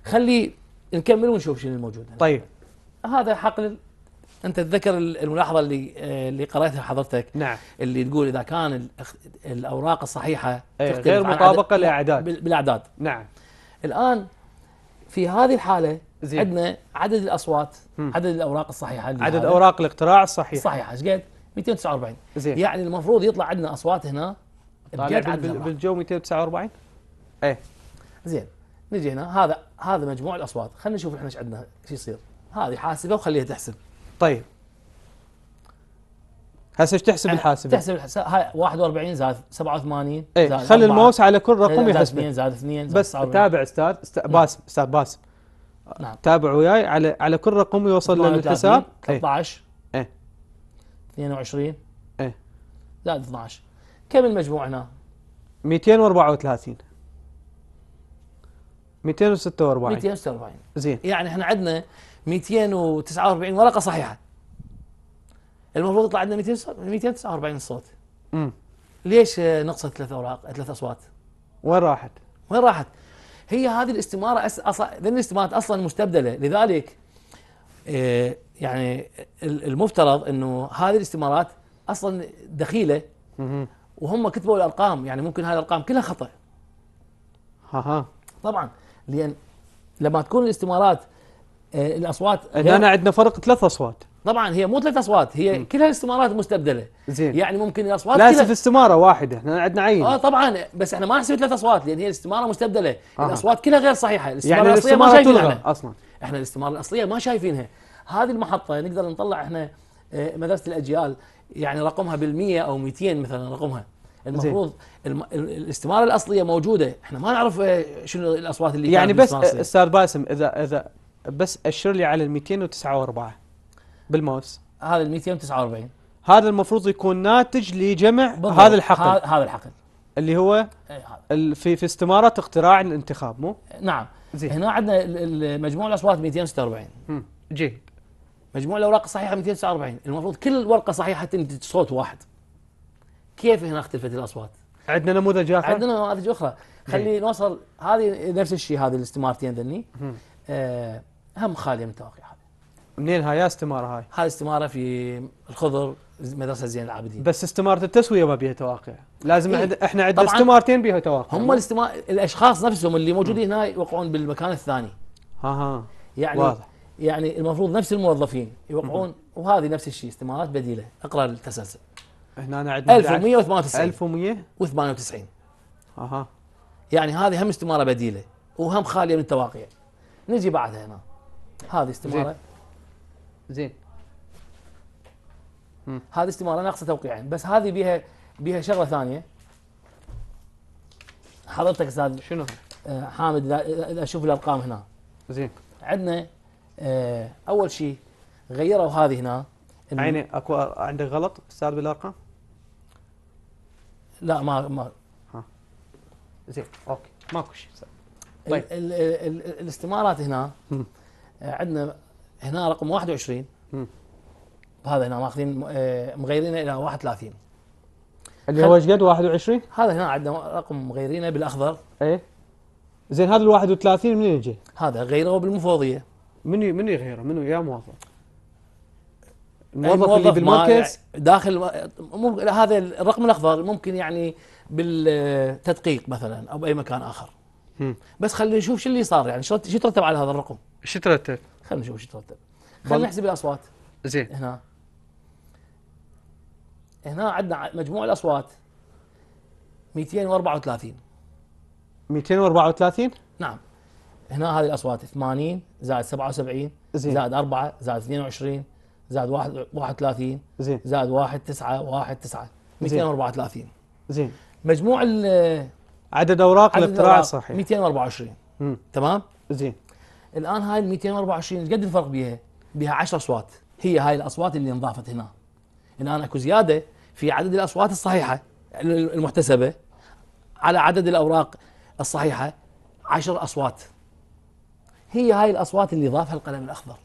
خلي نكمل ونشوف شنو الموجود طيب هذا حقل انت تذكر الملاحظه اللي آه، اللي قراتها حضرتك نعم اللي تقول اذا كان الاوراق الصحيحه إيه، غير مطابقه لاعداد بالاعداد نعم الان في هذه الحاله زين. عندنا عدد الاصوات م. عدد الاوراق الصحيحه اللي عدد اوراق الاقتراع الصحيحه صحيحه ايش قد 249 زين يعني المفروض يطلع عندنا اصوات هنا طالع بالجو 249 ايه زين نجي هنا هذا هذا مجموع الاصوات خلينا نشوف احنا ايش عندنا ايش يصير هذه حاسبه وخليها تحسب طيب هسه ايش تحسب الحاسبه؟ تحسب الحساب هاي 41 زائد 87 إيه خلي الماوس على كل رقم يحسب زائد 2 زائد 2 بس تابع استاذ إيه. باسم استاذ باسم نعم تابع وياي على على كل رقم يوصل للحساب 13 ايه 22 إيه. ايه زائد 12 كم المجموع هنا؟ 234 246 246 زين يعني احنا عندنا 249 ورقه صحيحه المفروض يطلع عندنا 249 صوت امم ليش نقصت ثلاث اوراق ثلاث اصوات؟ وين راحت؟ وين راحت؟ هي هذه الاستماره أص... أص... الاستمارات اصلا مستبدله لذلك آه، يعني المفترض انه هذه الاستمارات اصلا دخيله وهم كتبوا الارقام يعني ممكن هذه الارقام كلها خطا ها ها طبعا لان لما تكون الاستمارات آه، الاصوات هنا عندنا فرق ثلاث اصوات طبعا هي مو ثلاث اصوات هي كلها الاستمارات مستبدله زين يعني ممكن الاصوات لا في استماره واحده احنا عندنا عين اه طبعا بس احنا ما نحسب ثلاث اصوات لان هي الاستماره مستبدله آه. الاصوات كلها غير صحيحه الاستماره يعني الاصليه الاستمارة ما شايفينها اصلا احنا الاستماره الاصليه ما شايفينها هذه المحطه نقدر نطلع احنا آه، مدرسه الاجيال يعني رقمها بال100 او 200 مثلا رقمها المفروض الم... الاستماره الاصليه موجوده احنا ما نعرف آه، شنو الاصوات اللي يعني بس آه، استاذ باسم اذا اذا بس اشر لي على ال 249 بالماوس هذا ال 249 هذا المفروض يكون ناتج لجمع هذا الحقل هذا الحقل اللي هو إيه، في في استماره اقتراع الانتخاب مو؟ نعم زين هنا عندنا مجموع الاصوات 246 جيد مجموع الاوراق الصحيحه 249 المفروض كل ورقه صحيحه تنتج صوت واحد كيف هنا اختلفت الاصوات؟ عندنا نموذج اخر؟ عندنا نماذج اخرى خلي إيه. نوصل هذه نفس الشيء هذه الاستمارتين ذني آه هم خاليه من التوقيع هذا منين هاي استماره هاي؟ هذه استماره في الخضر مدرسه زين العابدين بس استماره التسويه ما بيها تواقيع لازم إيه؟ احنا عندنا استمارتين بيها تواقيع هم الاستمار الاشخاص نفسهم اللي موجودين هنا يوقعون بالمكان الثاني ها ها يعني واضح يعني المفروض نفس الموظفين يوقعون وهذه نفس الشيء استمارات بديله اقرا التسلسل هنا عندنا 1198 1198 اها يعني هذه هم استماره بديله وهم خاليه من التواقيع نجي بعدها هنا هذه استماره زين, هذه استماره ناقصه توقيعين بس هذه بها بها شغله ثانيه حضرتك استاذ شنو آه، حامد اذا اشوف الارقام هنا زين عندنا آه، اول شيء غيروا هذه هنا عيني اكو عندك غلط استاذ بالارقام لا ما ما ها زين اوكي ماكو شيء طيب ال ال ال الاستمارات هنا عندنا هنا رقم 21 هذا هنا ماخذين آه، مغيرينه الى 31 اللي هو ايش قد 21 هذا هنا عندنا رقم مغيرينه بالاخضر ايه زين هذا ال 31 منين يجي؟ هذا غيره بالمفوضيه من منو يغيره؟ منو يا موظف؟ الموظف, اللي في المركز داخل مو هذا الرقم الاخضر ممكن يعني بالتدقيق مثلا او باي مكان اخر بس خلينا نشوف شو اللي صار يعني شو ترتب على هذا الرقم شو ترتب خلينا نشوف شو ترتب خلينا نحسب الاصوات زين هنا هنا عندنا مجموع الاصوات 234 234 نعم هنا هذه الاصوات 80 زائد 77 زين. زائد 4 زائد 22 زائد 1 31 زين زائد 1 9 1 9 234 زين مجموع ال عدد اوراق الاقتراع صحيح 224 مم. تمام زين الان هاي ال 224 قد الفرق بيها؟ بها 10 اصوات هي هاي الاصوات اللي انضافت هنا الان اكو زياده في عدد الاصوات الصحيحه المحتسبه على عدد الاوراق الصحيحه 10 اصوات هي هاي الاصوات اللي ضافها القلم الاخضر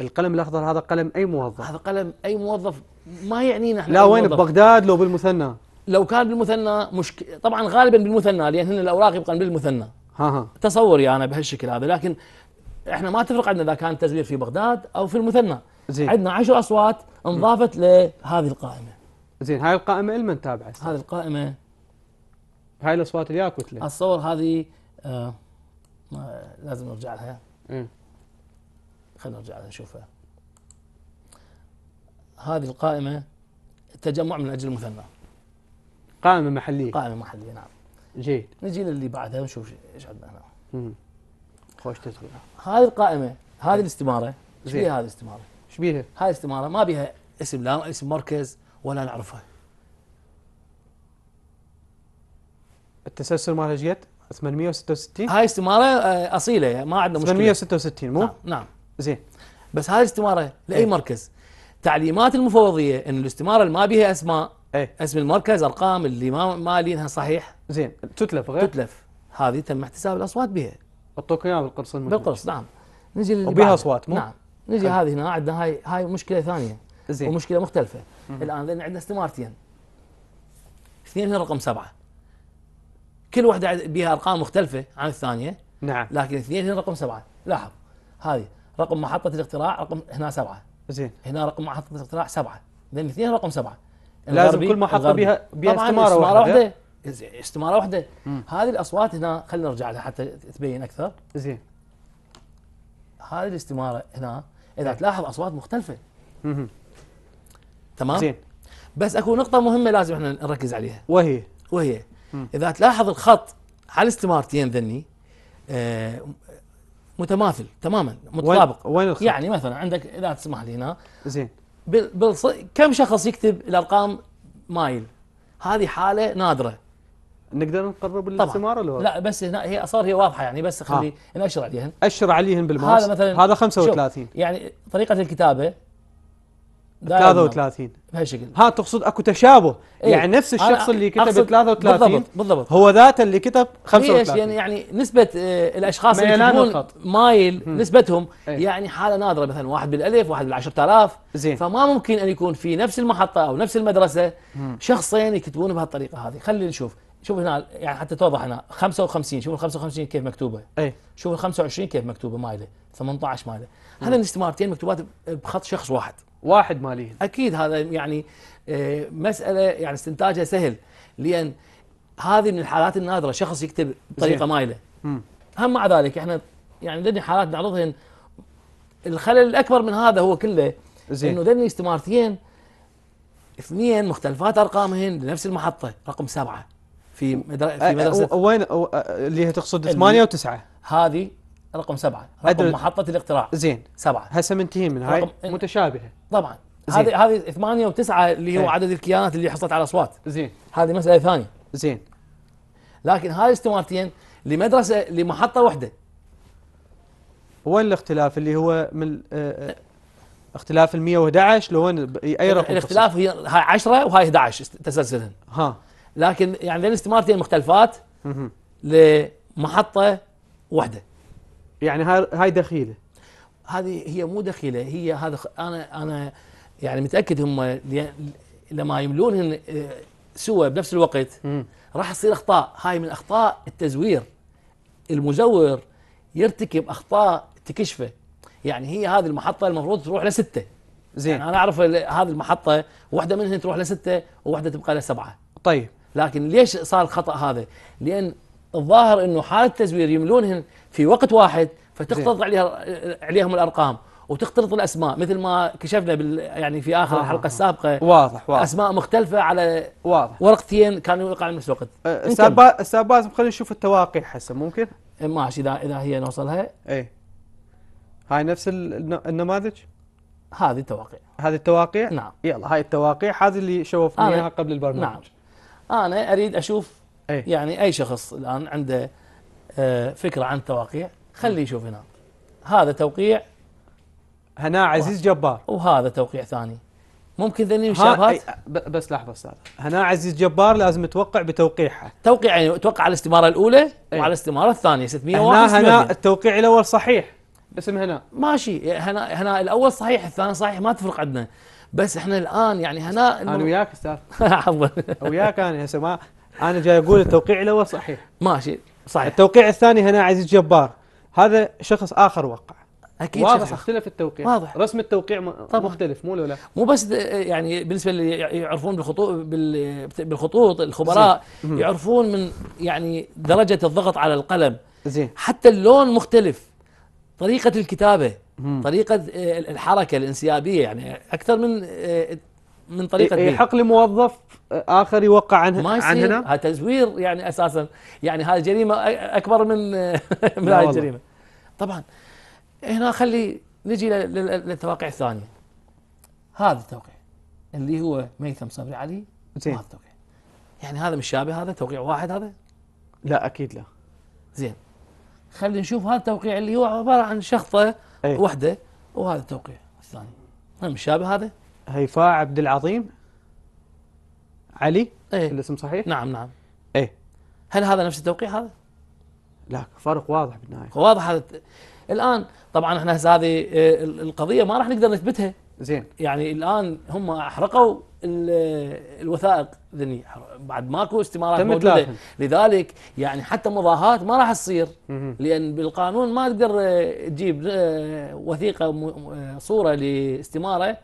القلم الاخضر هذا قلم اي موظف هذا قلم اي موظف ما يعنينا احنا لا وين ببغداد لو بالمثنى لو كان بالمثنى مشك... طبعا غالبا بالمثنى لان الاوراق يبقى بالمثنى ها ها تصوري يعني انا بهالشكل هذا لكن احنا ما تفرق عندنا اذا كان التزوير في بغداد او في المثنى زين عندنا 10 اصوات انضافت لهذه القائمه زين هاي القائمه لمن تابعه؟ هذه القائمه هاي الاصوات اللي كتله اتصور هذه آه... لازم نرجع لها إيه. خلينا نرجع نشوفها هذه القائمة التجمع من أجل المثنى قائمة محلية قائمة محلية نعم جيد نجي للي بعدها ونشوف ايش عندنا هنا خوش تسويق هذه القائمة هذه الاستمارة ايش بيها هذه الاستمارة؟ ايش بيها؟ هذه الاستمارة ما بيها اسم لا اسم مركز ولا نعرفها التسلسل مالها ايش قد؟ 866 هاي استماره آه، اصيله ما عندنا مشكله 866 مو؟ نعم, نعم. زين بس هذه الاستماره لاي ايه؟ مركز تعليمات المفوضيه ان الاستماره اللي ما بها اسماء ايه؟ اسم المركز ارقام اللي ما ما لينها صحيح زين تتلف غير تتلف هذه تم احتساب الاصوات بها اعطوك اياها بالقرص المجلس بالقرص نعم نجي وبها اصوات مو؟ نعم نجي حل. هذه هنا عندنا هاي هاي مشكله ثانيه زين ومشكله مختلفه مم. الان عندنا استمارتين اثنين رقم سبعه كل واحده بها ارقام مختلفه عن الثانيه نعم لكن اثنين رقم سبعه لاحظ هذه رقم محطة الاقتراع رقم هنا سبعة زين هنا رقم محطة الاقتراع سبعة لأن اثنين رقم سبعة لازم كل محطة بها بها استمارة, استمارة واحدة استمارة واحدة هذه الأصوات هنا خلينا نرجع لها حتى تبين أكثر زين هذه الاستمارة هنا إذا إيه. تلاحظ أصوات مختلفة مم. تمام زين بس اكو نقطة مهمة لازم احنا نركز عليها وهي وهي مم. اذا تلاحظ الخط على استمارتين ذني آه، متماثل تماما متطابق وين الخط؟ يعني مثلا عندك اذا تسمح لي هنا زين بالص... كم شخص يكتب الارقام مايل هذه حاله نادره نقدر نقرب الاستمارة ولا لا بس هنا هي صار هي واضحه يعني بس خلي ناشر عليهن اشر عليهن بالماوس هذا مثلا هذا 35 يعني طريقه الكتابه 33 بهالشكل ها تقصد اكو تشابه ايه؟ يعني نفس الشخص اللي كتب 33 بالضبط بالضبط هو ذاته اللي كتب 35 يعني يعني نسبه آه الاشخاص اللي يكتبون مايل هم. نسبتهم ايه؟ يعني حاله نادره مثلا واحد بالالف واحد بال 10000 زين فما ممكن ان يكون في نفس المحطه او نفس المدرسه هم. شخصين يكتبون بهالطريقه هذه خلينا نشوف شوف هنا يعني حتى توضح هنا 55 شوف ال 55 كيف مكتوبه اي شوف ال 25 كيف مكتوبه مايله 18 مايله هذا الاستمارتين مكتوبات بخط شخص واحد واحد ماليهن اكيد هذا يعني آه، مساله يعني استنتاجها سهل لان هذه من الحالات النادره شخص يكتب بطريقه مايله هم مع ذلك احنا يعني لدينا حالات نعرضها الخلل الاكبر من هذا هو كله زين انه ذني استمارتين اثنين مختلفات ارقامهن لنفس المحطه رقم سبعه في مدرسه في أه، أه، مدرسه وين اللي هي تقصد 8 و9 هذه رقم سبعة رقم أدل... محطة الاقتراع زين سبعة هسه منتهين من هاي رقم... متشابهة طبعا هذه هذه ثمانية وتسعة اللي هو عدد الكيانات اللي حصلت على أصوات زين هذه مسألة ثانية زين لكن هاي الاستمارتين لمدرسة لمحطة واحدة وين الاختلاف اللي هو من آه، آه، اختلاف ال 111 لوين اي رقم الاختلاف هي هاي 10 وهاي 11 تسلسلا ها لكن يعني الاستمارتين استمارتين مختلفات لمحطه واحده يعني هاي دخيله هذه هي مو دخيله هي هذا انا انا يعني متاكد هم لما يملونهن آه، سوى بنفس الوقت راح تصير اخطاء هاي من اخطاء التزوير المزور يرتكب اخطاء تكشفه يعني هي هذه المحطه المفروض تروح لسته زين يعني انا اعرف هذه المحطه واحده منهن تروح لسته وواحده تبقى لسبعه طيب لكن ليش صار الخطا هذا؟ لان الظاهر انه حاله التزوير يملونهن في وقت واحد فتختلط عليها عليهم الارقام وتختلط الاسماء مثل ما كشفنا بال يعني في اخر آه الحلقه آه، آه. السابقه واضح واضح اسماء مختلفه على واضح ورقتين كانوا يقع نفس الوقت استاذ أه، باسم خلينا نشوف التواقيع هسه ممكن؟ إيه، ماشي اذا اذا هي نوصلها ايه هاي نفس النماذج؟ هذه التواقيع هذه التواقيع؟ نعم يلا هاي التواقيع هذه اللي شوفنا اياها قبل البرنامج نعم انا اريد اشوف إيه. يعني أي شخص الآن عنده آه، فكرة عن التوقيع خليه يشوف هنا هذا توقيع هنا عزيز جبار وهذا توقيع ثاني ممكن ذني مشابهات بس لحظه استاذ هنا عزيز جبار لازم توقع بتوقيعها توقيع يعني توقع على الاستماره الاولى ايه؟ وعلى الاستماره الثانيه 601 هنا هنا التوقيع الاول صحيح اسم هنا ماشي هنا هنا الاول صحيح الثاني صحيح ما تفرق عندنا بس احنا الان يعني هنا انا وياك استاذ وياك انا هسه ما انا جاي اقول التوقيع الاول صحيح ماشي صحيح التوقيع الثاني هنا عزيز جبار هذا شخص اخر وقع اكيد واضح شخص. اختلف التوقيع واضح رسم التوقيع طبعا. مختلف مو ولا مو بس يعني بالنسبه اللي يعرفون بالخطوط بالخطوط الخبراء زي. يعرفون من يعني درجه الضغط على القلم زين حتى اللون مختلف طريقه الكتابه طريقه آه، الحركه الانسيابيه يعني اكثر من آه، من طريقه إيه, إيه، حق لموظف آه، اخر يوقع عنه ما يصير عن هنا هذا تزوير يعني اساسا يعني هذه جريمه اكبر من من هذه الجريمه طبعا هنا خلي نجي للتوقع الثاني هذا التوقيع اللي هو ميثم صبري علي زين هذا التوقيع يعني هذا مش شابه هذا توقيع واحد هذا لا اكيد لا زين خلينا نشوف هذا التوقيع اللي هو عباره عن شخطه ايه؟ وحده وهذا التوقيع الثاني مش شابه هذا هيفاء عبد العظيم علي ايه الاسم صحيح؟ نعم نعم ايه هل هذا نفس التوقيع هذا؟ لا فرق واضح بالنهايه واضح هذا الان طبعا احنا هذه آه، القضيه ما راح نقدر نثبتها زين يعني الان هم احرقوا الوثائق ذني بعد ماكو استمارات موجوده لكن. لذلك يعني حتى مضاهات ما راح تصير لان بالقانون ما تقدر آه، تجيب آه، وثيقه صوره لاستماره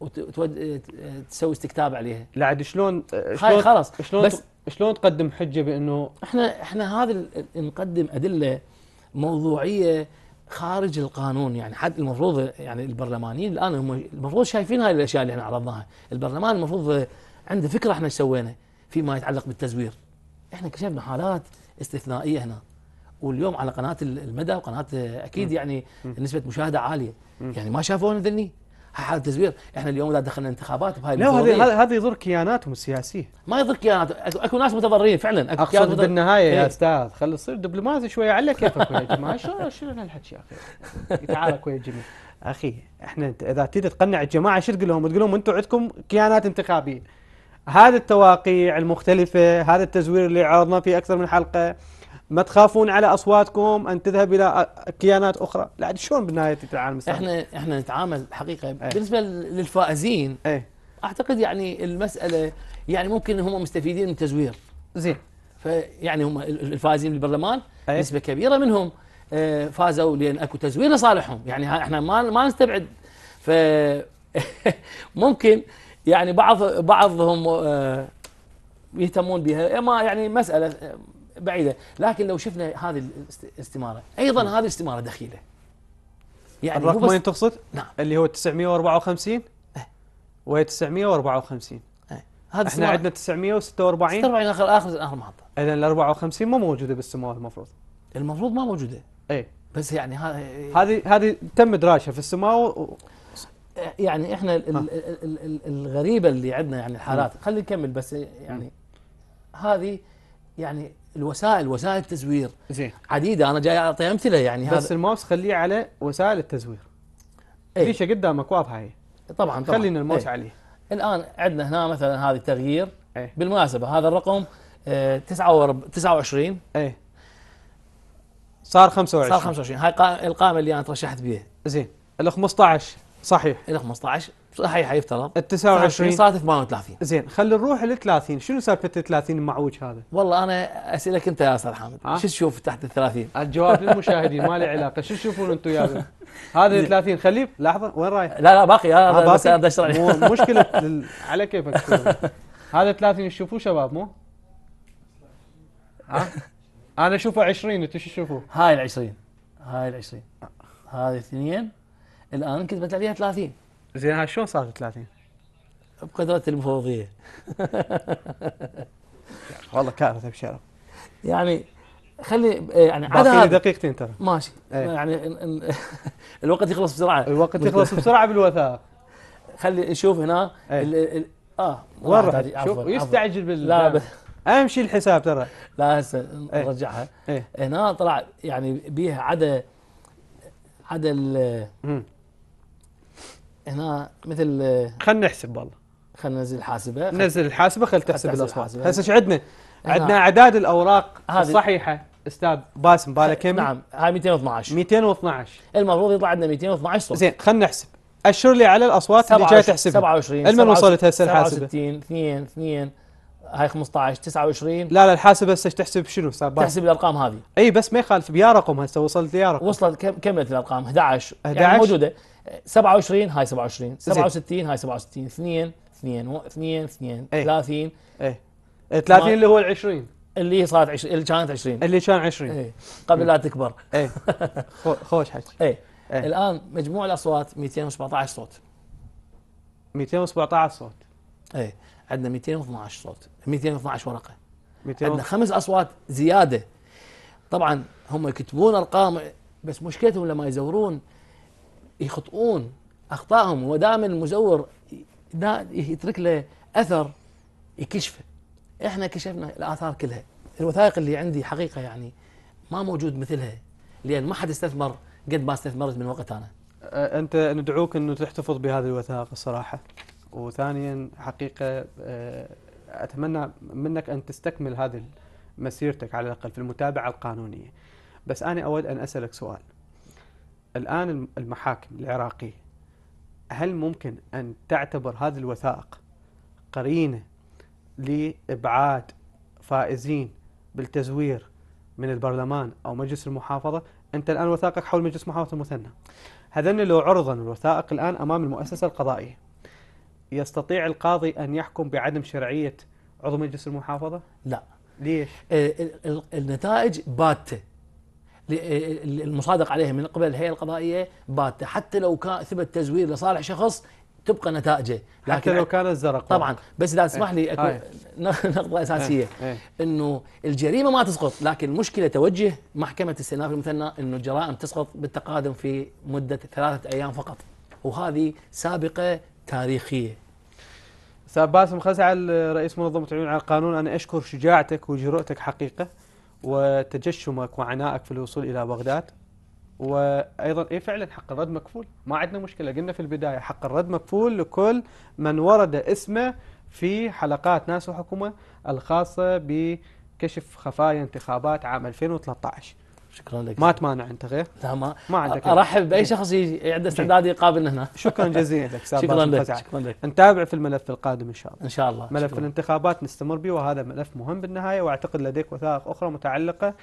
وتسوي استكتاب عليها لا عاد شلون شلون خلاص شلون بس شلون تقدم حجه بانه احنا احنا هذا نقدم ادله موضوعيه خارج القانون يعني حد المفروض يعني البرلمانيين الان هم المفروض شايفين هاي الاشياء اللي احنا عرضناها البرلمان المفروض عنده فكره احنا سوينا فيما يتعلق بالتزوير احنا كشفنا حالات استثنائيه هنا واليوم على قناه المدى وقناه اكيد يعني نسبه مشاهده عاليه يعني ما شافونا ذني حاله تزوير احنا اليوم اذا دخلنا انتخابات بهاي لا هذا هذه يضر كياناتهم السياسيه ما يضر كيانات اكو ناس متضررين فعلا اكو اقصد كيانات بالنهايه يا إيه. استاذ خلي تصير دبلوماسي شويه على كيفك يا جماعه شو شنو هالحكي يا اخي تعال ويا جميل اخي احنا اذا تريد تقنع الجماعه شو تقول لهم؟ تقول لهم انتم عندكم كيانات انتخابيه هذه التواقيع المختلفه هذا التزوير اللي عرضناه في اكثر من حلقه ما تخافون على اصواتكم ان تذهب الى كيانات اخرى لا شلون بالنهايه تتعامل احنا احنا نتعامل حقيقه ايه؟ بالنسبه للفائزين ايه؟ اعتقد يعني المساله يعني ممكن هم مستفيدين من التزوير زين فيعني هم الفائزين بالبرلمان ايه؟ نسبه كبيره منهم آه، فازوا لان اكو تزوير لصالحهم يعني احنا ما ما نستبعد ف ممكن يعني بعض بعضهم آه، يهتمون بها إيه، ما يعني مساله بعيده لكن لو شفنا هذه الاستماره ايضا هذه الاستماره دخيله يعني الرقمين تقصد؟ نعم اللي هو 954 و وهي 954 هذا احنا عندنا 946 46 اخر اخر اخر محطه اذا ال 54 مو موجوده بالسماوات المفروض المفروض ما موجوده اي بس يعني إيه. هذه هذه تم ادراجها في السماو و... إيه، يعني احنا آه. ال ال ال الغريبه اللي عندنا يعني الحالات خلينا نكمل بس يعني هذه يعني الوسائل وسائل التزوير زين عديده انا جاي اعطي امثله يعني بس هذا الماوس خليه على وسائل التزوير اي ايه؟ قدامك واضحه هي طبعا طبعا خلينا الماوس ايه؟ عليه الان عندنا هنا مثلا هذه التغيير ايه؟ بالمناسبه هذا الرقم 29 آه، ايه صار 25 صار 25 هاي القائمه اللي انا ترشحت بها زين ال 15 صحيح ال 15 صحيح يفترض ال 29 صارت 38 زين خلي نروح لل 30 شنو سالفه ال 30 المعوج هذا؟ والله انا اسالك انت يا استاذ حامد آه. شو تشوف تحت ال 30 الجواب للمشاهدين ما له علاقه شو تشوفون انتم يا هذا 30 خليه لحظه وين رايح؟ لا لا باقي انا آه، بس انا مو مشكله لل... على كيفك هذا 30 تشوفوه شباب مو؟ ها؟ انا اشوفه 20 انتم شو تشوفوه؟ هاي ال 20 هاي ال 20 هذه اثنين الان كتبت عليها 30 زين هاي شلون صارت 30 بقدرات المفوضيه والله كانت بشرف يعني خلي إيه، يعني عدا دقيقتين ترى ماشي ايه. يعني الوقت يخلص بسرعه الوقت يخلص بسرعه بالوثائق خلي نشوف هنا ايه. الـ الـ اه ورا شوف يستعجل بال لا اهم الحساب ترى لا هسه إيه. نرجعها ايه. هنا طلع يعني بيها عدا عدا ال هنا مثل خلينا نحسب والله خلينا ننزل الحاسبه ننزل الحاسبه خل تحسب الاصوات هسه ايش عندنا؟ عندنا اعداد الاوراق الصحيحه استاذ باسم باله نعم هاي 212 212 المفروض يطلع عندنا 212 صوت زين خلينا نحسب اشر لي على الاصوات اللي جاي تحسبها 27 المن وصلت هسه الحاسبه 67 2 2 هاي 15 29 لا لا الحاسبه هسه تحسب شنو استاذ باسم تحسب الارقام هذه اي بس ما يخالف يا رقم هسه وصلت يا رقم وصلت كملت الارقام 11 11 يعني موجوده 27 هاي 27 67 هاي 67 2 2 2 2 30 ايه 30 إيه. إيه، اللي هو ال 20 اللي صارت 20 اللي كانت 20 اللي كان 20 ايه قبل لا إيه. تكبر ايه خوش حكي ايه الان مجموع الاصوات 217 صوت 217 صوت ايه عندنا 212 صوت 212 ورقه 200 عندنا خمس اصوات زياده طبعا هم يكتبون ارقام بس مشكلتهم لما يزورون يخطئون اخطائهم ودائما المزور يترك له اثر يكشفه احنا كشفنا الاثار كلها الوثائق اللي عندي حقيقه يعني ما موجود مثلها لان ما حد استثمر قد ما استثمرت من وقت انا أه، انت ندعوك انه تحتفظ بهذه الوثائق الصراحه وثانيا حقيقه أه، اتمنى منك ان تستكمل هذه مسيرتك على الاقل في المتابعه القانونيه بس انا اود ان اسالك سؤال الآن المحاكم العراقية هل ممكن أن تعتبر هذه الوثائق قرينة لإبعاد فائزين بالتزوير من البرلمان أو مجلس المحافظة أنت الآن وثائقك حول مجلس محافظة المثنى هذن لو عرضن الوثائق الآن أمام المؤسسة القضائية يستطيع القاضي أن يحكم بعدم شرعية عضو مجلس المحافظة؟ لا ليش؟ إيه، النتائج باتة إيه، إيه، المصادق عليها من قبل الهيئه القضائيه باته حتى لو كان ثبت تزوير لصالح شخص تبقى نتائجه لكن حتى لو كان الزرق طبعا بس اذا تسمح لي اكو إيه. نقطه اساسيه انه الجريمه ما تسقط لكن المشكله توجه محكمه استئناف المثنى انه الجرائم تسقط بالتقادم في مده ثلاثه ايام فقط وهذه سابقه تاريخيه استاذ باسم خزعل رئيس منظمه عيون على القانون انا اشكر شجاعتك وجرؤتك حقيقه وتجشمك وعنائك في الوصول إلى بغداد وايضا اي فعلا حق الرد مكفول ما عندنا مشكله قلنا في البدايه حق الرد مكفول لكل من ورد اسمه في حلقات ناس وحكومه الخاصه بكشف خفايا انتخابات عام 2013 شكرا لك ما تمانع انت غير؟ لا ما ما عندك ارحب باي شخص عنده استعداد يقابلنا هنا شكرا جزيلا لك شكرا لك شكرا لك نتابع في الملف القادم ان شاء الله ان شاء الله ملف شكرا. الانتخابات نستمر به وهذا ملف مهم بالنهايه واعتقد لديك وثائق اخرى متعلقه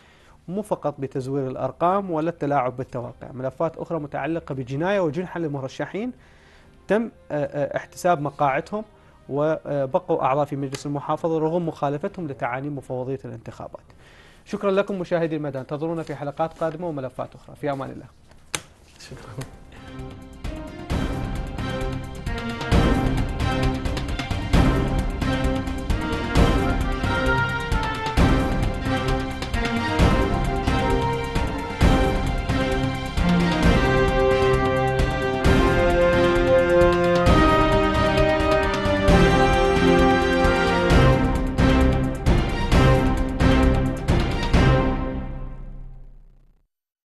مو فقط بتزوير الارقام ولا التلاعب بالتوقع، ملفات اخرى متعلقه بجنايه وجنحه للمرشحين تم آه، آه، احتساب مقاعدهم وبقوا اعضاء في مجلس المحافظه رغم مخالفتهم لتعاليم مفوضيه الانتخابات. شكرا لكم مشاهدي المدى انتظرونا في حلقات قادمة وملفات أخرى في أمان الله شكرا